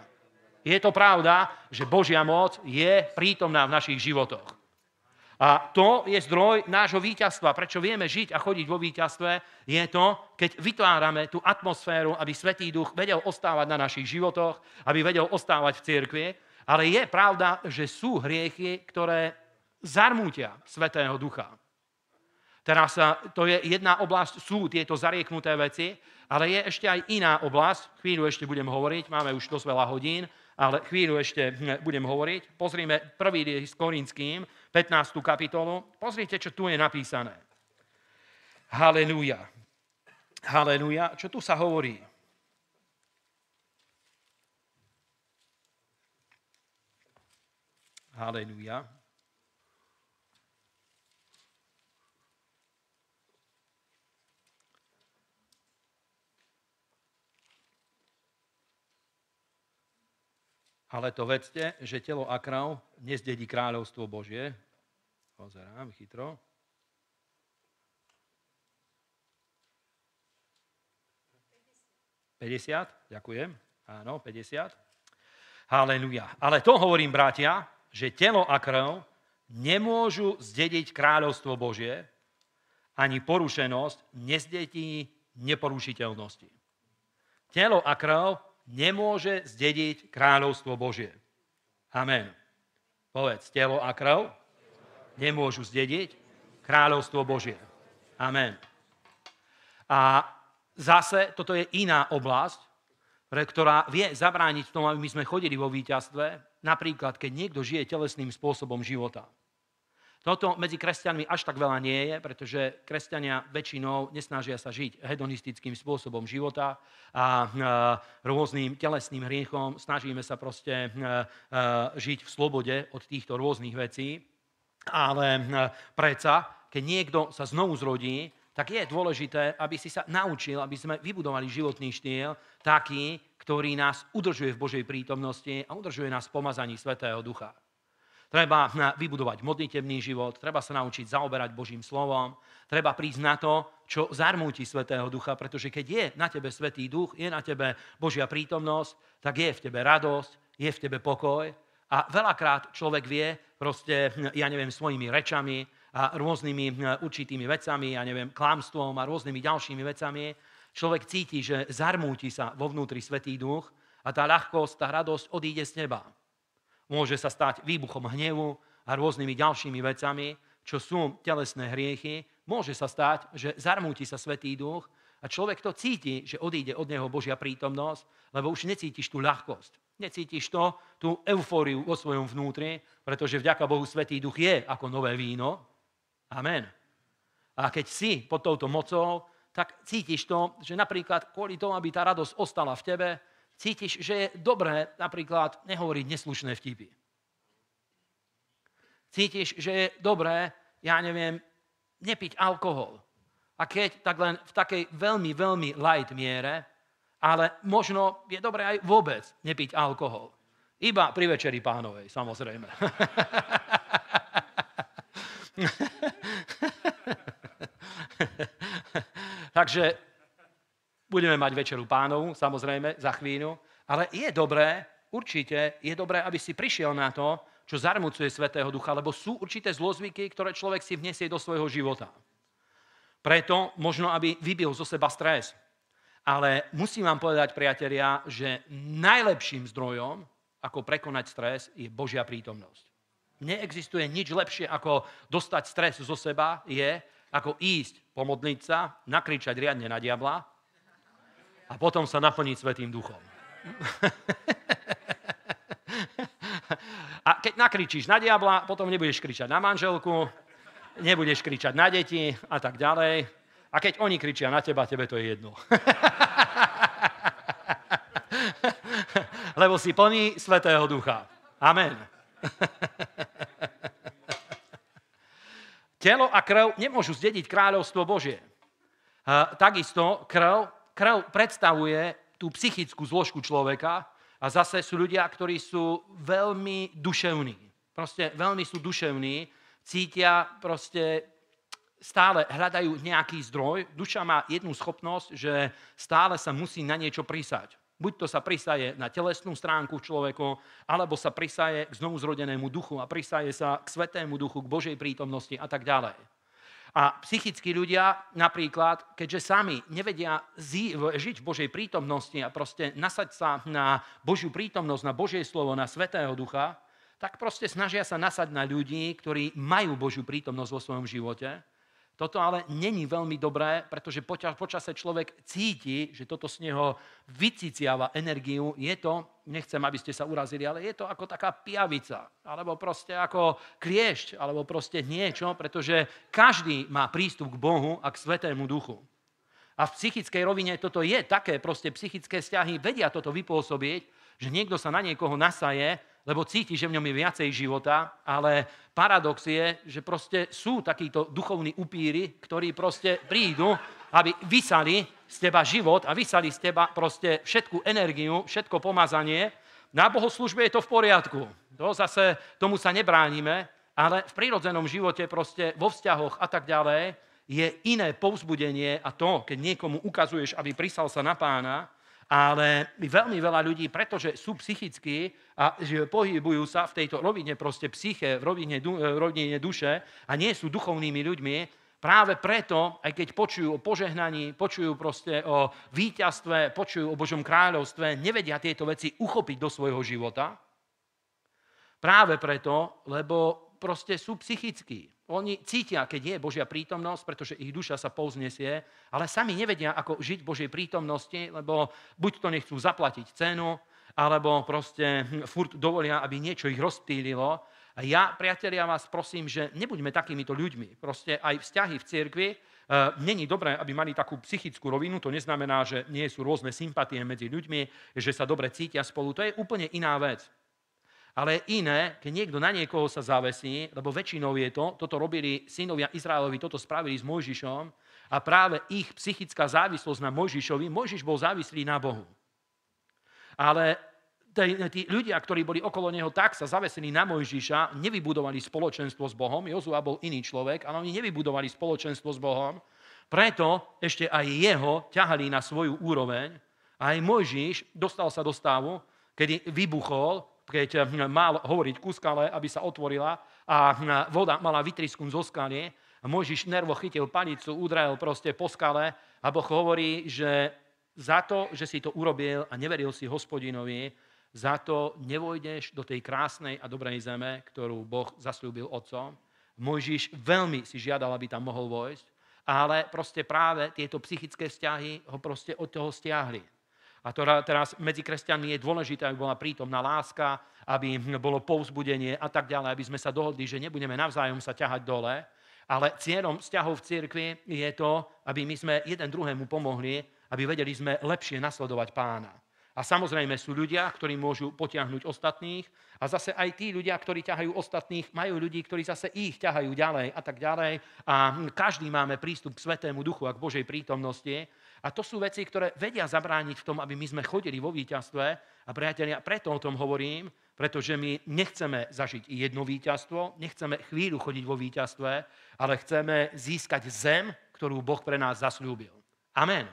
Je to pravda, že Božia moc je prítomná v našich životoch. A to je zdroj nášho víťazstva. Prečo vieme žiť a chodiť vo víťazstve, je to, keď vytvárame tú atmosféru, aby Svetý Duch vedel ostávať na našich životoch, aby vedel ostávať v cirkvi. Ale je pravda, že sú hriechy, ktoré zarmútia Svetého Ducha. Teraz to je jedna oblasť, sú tieto zarieknuté veci, ale je ešte aj iná oblasť, chvíľu ešte budem hovoriť, máme už dosť veľa hodín, ale chvíľu ešte hm, budem hovoriť. Pozrime prvý s Korinským, 15. kapitolu. Pozrite, čo tu je napísané. Halenúja. Halenúja, Čo tu sa hovorí? Halenúja, Ale to vedzte, že telo Akrav nezdedí kráľovstvo Božie. Pozerám chytro. Pedesiat, ďakujem. Áno, 50. Halenúja. Ale to hovorím, bratia, že telo a krv nemôžu zdediť kráľovstvo Božie, ani porušenosť nezdetí neporušiteľnosti. Telo a krv nemôže zdediť kráľovstvo Božie. Amen. Povedz, telo a krv nemôžu zdediť kráľovstvo Božie. Amen. A zase toto je iná oblasť, pre ktorá vie zabrániť tomu, aby my sme chodili vo víťazstve, napríklad keď niekto žije telesným spôsobom života. Toto medzi kresťanmi až tak veľa nie je, pretože kresťania väčšinou nesnažia sa žiť hedonistickým spôsobom života a rôznym telesným hriechom. Snažíme sa proste e, e, žiť v slobode od týchto rôznych vecí. Ale e, predsa, keď niekto sa znovu zrodí, tak je dôležité, aby si sa naučil, aby sme vybudovali životný štýl taký, ktorý nás udržuje v Božej prítomnosti a udržuje nás v pomazaní Svetého Ducha. Treba vybudovať modlitebný život, treba sa naučiť zaoberať Božím slovom, treba prísť na to, čo zarmúti Svetého Ducha, pretože keď je na tebe Svetý Duch, je na tebe Božia prítomnosť, tak je v tebe radosť, je v tebe pokoj. A veľakrát človek vie, proste, ja neviem, svojimi rečami a rôznymi hm, určitými vecami, ja neviem, klamstvom a rôznymi ďalšími vecami, človek cíti, že zarmúti sa vo vnútri Svetý Duch a tá ľahkosť, tá radosť odíde z teba. Môže sa stať výbuchom hnevu a rôznymi ďalšími vecami, čo sú telesné hriechy. Môže sa stať, že zarmúti sa Svetý duch a človek to cíti, že odíde od neho Božia prítomnosť, lebo už necítiš tú ľahkosť. Necítiš to, tú eufóriu o svojom vnútri, pretože vďaka Bohu Svetý duch je ako nové víno. Amen. A keď si pod touto mocou, tak cítiš to, že napríklad kvôli tomu, aby tá radosť ostala v tebe, cítiš, že je dobré napríklad nehovoriť neslušné vtipy. Cítiš, že je dobré, ja neviem, nepiť alkohol. A keď, tak len v takej veľmi, veľmi light miere, ale možno je dobré aj vôbec nepiť alkohol. Iba pri večeri pánovej, samozrejme. Takže Budeme mať večeru pánov, samozrejme, za chvíľu, ale je dobré, určite, je dobré, aby si prišiel na to, čo zarmucuje Svetého Ducha, lebo sú určité zlozvyky, ktoré človek si vniesie do svojho života. Preto možno, aby vybil zo seba stres. Ale musím vám povedať, priatelia, že najlepším zdrojom, ako prekonať stres, je Božia prítomnosť. Neexistuje nič lepšie, ako dostať stres zo seba, je ako ísť, pomodliť sa, nakričať riadne na diabla a potom sa naplniť Svetým duchom. a keď nakričíš na diabla, potom nebudeš kričať na manželku, nebudeš kričať na deti a tak ďalej. A keď oni kričia na teba, tebe to je jedno. Lebo si plný Svetého Ducha. Amen. Telo a krv nemôžu zdediť kráľovstvo Božie. E, takisto krv krv predstavuje tú psychickú zložku človeka a zase sú ľudia, ktorí sú veľmi duševní. Proste veľmi sú duševní, cítia proste stále hľadajú nejaký zdroj. Duša má jednu schopnosť, že stále sa musí na niečo prísať. Buď to sa prisaje na telesnú stránku človeku, alebo sa prisaje k znovuzrodenému duchu a prisaje sa k svetému duchu, k Božej prítomnosti a tak ďalej. A psychickí ľudia napríklad, keďže sami nevedia zi- žiť v Božej prítomnosti a proste nasať sa na Božiu prítomnosť, na Božie slovo, na Svetého Ducha, tak proste snažia sa nasať na ľudí, ktorí majú Božiu prítomnosť vo svojom živote toto ale není veľmi dobré, pretože počase človek cíti, že toto z neho vyciciava energiu. Je to, nechcem, aby ste sa urazili, ale je to ako taká pijavica, alebo proste ako kliešť, alebo proste niečo, pretože každý má prístup k Bohu a k Svetému Duchu. A v psychickej rovine toto je také, proste psychické vzťahy vedia toto vypôsobiť, že niekto sa na niekoho nasaje lebo cíti, že v ňom je viacej života, ale paradox je, že proste sú takíto duchovní upíry, ktorí proste prídu, aby vysali z teba život a vysali z teba proste všetku energiu, všetko pomazanie. Na bohoslužbe je to v poriadku. To zase tomu sa nebránime, ale v prírodzenom živote proste vo vzťahoch a tak ďalej je iné povzbudenie a to, keď niekomu ukazuješ, aby prisal sa na pána, ale veľmi veľa ľudí, pretože sú psychicky a že pohybujú sa v tejto rovine proste psyche, v rovine, v rovine duše a nie sú duchovnými ľuďmi, Práve preto, aj keď počujú o požehnaní, počujú proste o víťazstve, počujú o Božom kráľovstve, nevedia tieto veci uchopiť do svojho života. Práve preto, lebo proste sú psychickí. Oni cítia, keď je Božia prítomnosť, pretože ich duša sa povznesie, ale sami nevedia, ako žiť v Božej prítomnosti, lebo buď to nechcú zaplatiť cenu, alebo proste hm, furt dovolia, aby niečo ich rozptýlilo. A ja, priatelia, vás prosím, že nebuďme takýmito ľuďmi. Proste aj vzťahy v cirkvi, eh, Není dobré, aby mali takú psychickú rovinu, to neznamená, že nie sú rôzne sympatie medzi ľuďmi, že sa dobre cítia spolu, to je úplne iná vec. Ale iné, keď niekto na niekoho sa zavesí, lebo väčšinou je to, toto robili synovia Izraelovi, toto spravili s Mojžišom a práve ich psychická závislosť na Mojžišovi, Mojžiš bol závislý na Bohu. Ale tí ľudia, ktorí boli okolo neho, tak sa zavesení na Mojžiša, nevybudovali spoločenstvo s Bohom. Jozua bol iný človek, ale oni nevybudovali spoločenstvo s Bohom. Preto ešte aj jeho ťahali na svoju úroveň. A aj Mojžiš dostal sa do stavu, kedy vybuchol keď hm, mal hovoriť ku skale, aby sa otvorila a hm, voda mala vytrisknúť zo skalie. Mojžiš nervo chytil palicu, udrajal proste po skale a Boh hovorí, že za to, že si to urobil a neveril si hospodinovi, za to nevojdeš do tej krásnej a dobrej zeme, ktorú Boh zaslúbil otcom. Mojžiš veľmi si žiadal, aby tam mohol vojsť, ale proste práve tieto psychické vzťahy ho proste od toho stiahli. A to teraz medzi kresťanmi je dôležité, aby bola prítomná láska, aby bolo povzbudenie a tak ďalej, aby sme sa dohodli, že nebudeme navzájom sa ťahať dole, ale cieľom vzťahov v cirkvi je to, aby my sme jeden druhému pomohli, aby vedeli sme lepšie nasledovať pána. A samozrejme sú ľudia, ktorí môžu potiahnuť ostatných a zase aj tí ľudia, ktorí ťahajú ostatných, majú ľudí, ktorí zase ich ťahajú ďalej a tak ďalej. A každý máme prístup k Svetému Duchu a k Božej prítomnosti a to sú veci, ktoré vedia zabrániť v tom, aby my sme chodili vo víťazstve. A priatelia, preto o tom hovorím, pretože my nechceme zažiť jedno víťazstvo, nechceme chvíľu chodiť vo víťazstve, ale chceme získať zem, ktorú Boh pre nás zasľúbil. Amen.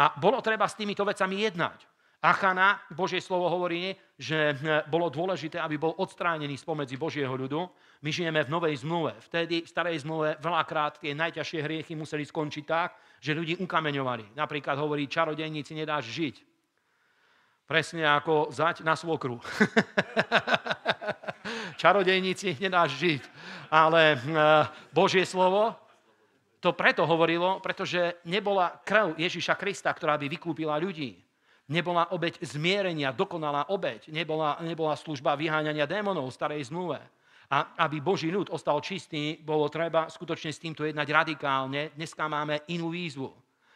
A bolo treba s týmito vecami jednať. Achana, Božie slovo hovorí, že hm, bolo dôležité, aby bol odstránený spomedzi Božieho ľudu. My žijeme v novej zmluve. Vtedy v starej zmluve veľakrát tie najťažšie hriechy museli skončiť tak, že ľudí ukameňovali. Napríklad hovorí, čarodejníci nedáš žiť. Presne ako zať na svokru. čarodejníci nedáš žiť. Ale e, Božie slovo to preto hovorilo, pretože nebola krv Ježiša Krista, ktorá by vykúpila ľudí. Nebola obeď zmierenia, dokonalá obeď. Nebola, nebola služba vyháňania démonov v starej zmluve. A aby Boží ľud ostal čistý, bolo treba skutočne s týmto jednať radikálne. Dneska máme inú výzvu.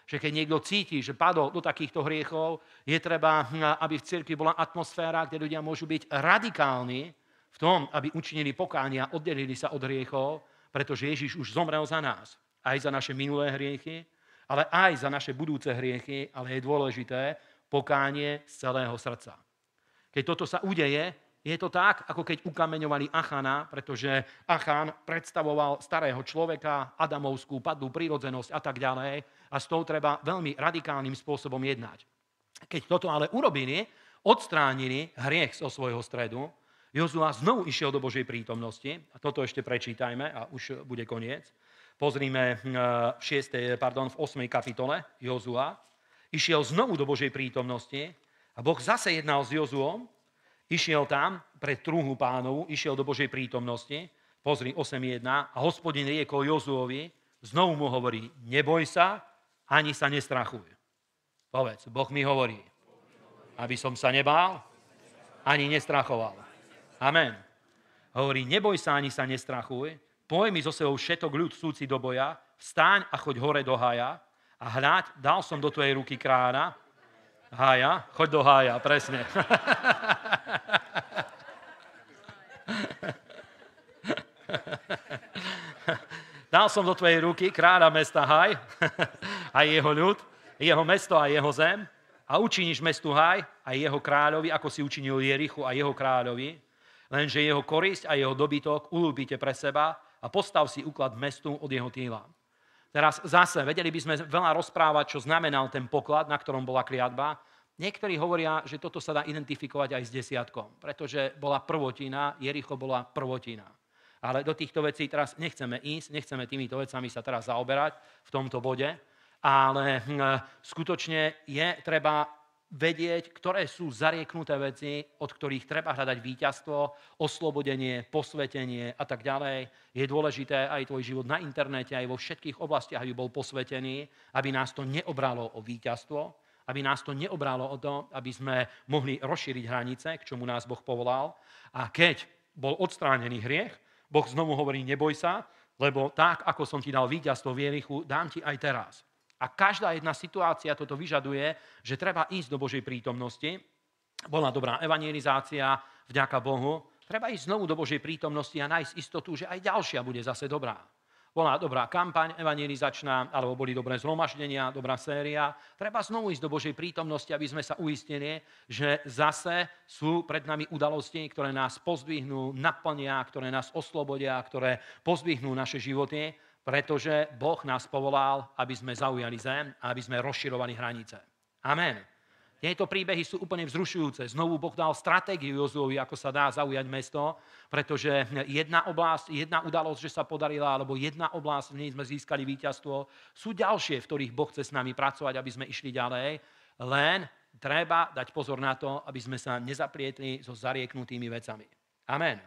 Že keď niekto cíti, že padol do takýchto hriechov, je treba, hm, aby v cirkvi bola atmosféra, kde ľudia môžu byť radikálni v tom, aby učinili pokánia, oddelili sa od hriechov, pretože Ježiš už zomrel za nás. Aj za naše minulé hriechy, ale aj za naše budúce hriechy, ale je dôležité pokánie z celého srdca. Keď toto sa udeje, je to tak, ako keď ukameňovali Achana, pretože Achan predstavoval starého človeka, adamovskú padlú prírodzenosť a tak ďalej. A s tou treba veľmi radikálnym spôsobom jednať. Keď toto ale urobili, odstránili hriech zo svojho stredu, Jozua znovu išiel do Božej prítomnosti. A toto ešte prečítajme a už bude koniec. Pozrime e, v, 6, pardon, v 8. kapitole Jozua. Išiel znovu do Božej prítomnosti a Boh zase jednal s Jozuom Išiel tam pre trúhu pánovu, išiel do Božej prítomnosti, pozri 8.1, a hospodin riekol Jozuovi, znovu mu hovorí, neboj sa, ani sa nestrachuj. Povedz, Boh mi hovorí, aby som sa nebál, ani nestrachoval. Amen. Hovorí, neboj sa, ani sa nestrachuj, pojmi zo sebou všetok ľud súci do boja, vstáň a choď hore do haja a hľaď, dal som do tvojej ruky kráľa, Hája? Choď do hája, presne. Dal som do tvojej ruky kráľa mesta Haj a jeho ľud, jeho mesto a jeho zem a učiníš mestu Haj a jeho kráľovi, ako si učinil Jerichu a jeho kráľovi, lenže jeho korisť a jeho dobytok ulúbite pre seba a postav si úklad mestu od jeho týla. Teraz zase, vedeli by sme veľa rozprávať, čo znamenal ten poklad, na ktorom bola kliatba. Niektorí hovoria, že toto sa dá identifikovať aj s desiatkom, pretože bola prvotina, Jericho bola prvotina. Ale do týchto vecí teraz nechceme ísť, nechceme týmito vecami sa teraz zaoberať v tomto bode, ale hm, skutočne je treba vedieť, ktoré sú zarieknuté veci, od ktorých treba hľadať víťazstvo, oslobodenie, posvetenie a tak ďalej. Je dôležité aj tvoj život na internete, aj vo všetkých oblastiach, aby bol posvetený, aby nás to neobralo o víťazstvo, aby nás to neobralo o to, aby sme mohli rozšíriť hranice, k čomu nás Boh povolal. A keď bol odstránený hriech, Boh znovu hovorí, neboj sa, lebo tak, ako som ti dal víťazstvo v Jerichu, dám ti aj teraz. A každá jedna situácia toto vyžaduje, že treba ísť do Božej prítomnosti. Bola dobrá evangelizácia, vďaka Bohu. Treba ísť znovu do Božej prítomnosti a nájsť istotu, že aj ďalšia bude zase dobrá. Bola dobrá kampaň evangelizačná, alebo boli dobré zhromaždenia, dobrá séria. Treba znovu ísť do Božej prítomnosti, aby sme sa uistili, že zase sú pred nami udalosti, ktoré nás pozdvihnú, naplnia, ktoré nás oslobodia, ktoré pozdvihnú naše životy pretože Boh nás povolal, aby sme zaujali zem a aby sme rozširovali hranice. Amen. Tieto príbehy sú úplne vzrušujúce. Znovu Boh dal stratégiu Jozuovi, ako sa dá zaujať mesto, pretože jedna oblasť, jedna udalosť, že sa podarila, alebo jedna oblasť, v nej sme získali víťazstvo, sú ďalšie, v ktorých Boh chce s nami pracovať, aby sme išli ďalej. Len treba dať pozor na to, aby sme sa nezaprietli so zarieknutými vecami. Amen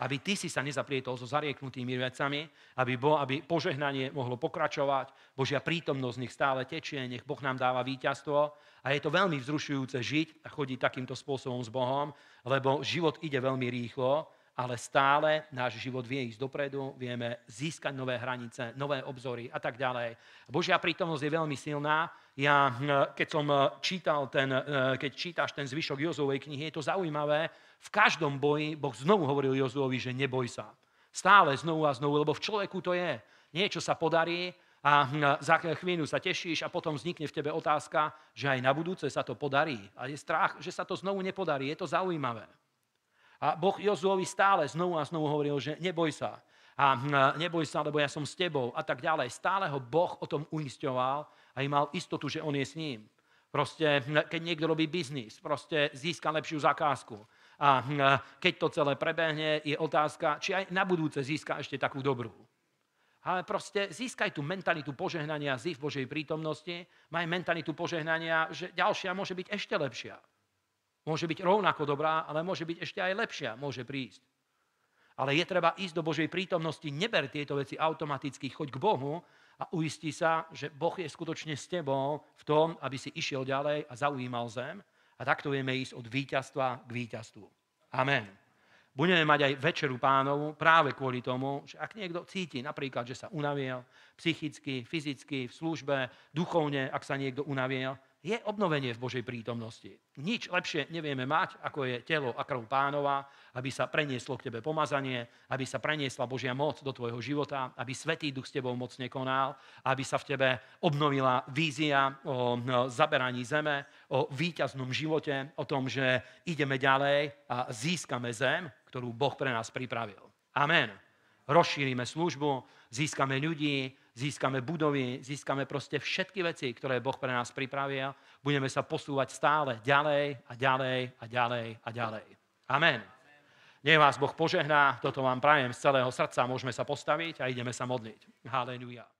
aby ty si sa nezaprietol so zarieknutými vecami, aby, bo, aby požehnanie mohlo pokračovať, Božia prítomnosť nech stále tečie, nech Boh nám dáva víťazstvo a je to veľmi vzrušujúce žiť a chodiť takýmto spôsobom s Bohom, lebo život ide veľmi rýchlo, ale stále náš život vie ísť dopredu, vieme získať nové hranice, nové obzory a tak ďalej. Božia prítomnosť je veľmi silná. Ja, hm, keď som eh, čítal ten, eh, keď čítaš ten zvyšok Jozovej knihy, je to zaujímavé, v každom boji Boh znovu hovoril Jozuovi, že neboj sa. Stále znovu a znovu, lebo v človeku to je. Niečo sa podarí a hm, za chvíľu sa tešíš a potom vznikne v tebe otázka, že aj na budúce sa to podarí. A je strach, že sa to znovu nepodarí. Je to zaujímavé. A Boh Jozuovi stále znovu a znovu hovoril, že neboj sa. A hm, neboj sa, lebo ja som s tebou a tak ďalej. Stále ho Boh o tom uisťoval a im mal istotu, že on je s ním. Proste, hm, keď niekto robí biznis, proste získa lepšiu zakázku. Hm, a keď to celé prebehne, je otázka, či aj na budúce získa ešte takú dobrú. Ale proste získaj tú mentalitu požehnania z ich Božej prítomnosti, maj mentalitu požehnania, že ďalšia môže byť ešte lepšia. Môže byť rovnako dobrá, ale môže byť ešte aj lepšia, môže prísť. Ale je treba ísť do Božej prítomnosti, neber tieto veci automaticky, choď k Bohu a uistí sa, že Boh je skutočne s tebou v tom, aby si išiel ďalej a zaujímal zem a takto vieme ísť od víťazstva k víťazstvu. Amen. Budeme mať aj večeru pánovu práve kvôli tomu, že ak niekto cíti napríklad, že sa unaviel psychicky, fyzicky, v službe, duchovne, ak sa niekto unaviel, je obnovenie v Božej prítomnosti. Nič lepšie nevieme mať, ako je telo a krv pánova, aby sa prenieslo k tebe pomazanie, aby sa preniesla Božia moc do tvojho života, aby Svetý Duch s tebou moc nekonal, aby sa v tebe obnovila vízia o zaberaní zeme, o víťaznom živote, o tom, že ideme ďalej a získame zem, ktorú Boh pre nás pripravil. Amen. Rozšírime službu, získame ľudí, získame budovy, získame proste všetky veci, ktoré Boh pre nás pripravil. Budeme sa posúvať stále ďalej a ďalej a ďalej a ďalej. Amen. Nech vás Boh požehná, toto vám prajem z celého srdca, môžeme sa postaviť a ideme sa modliť. Haleluja.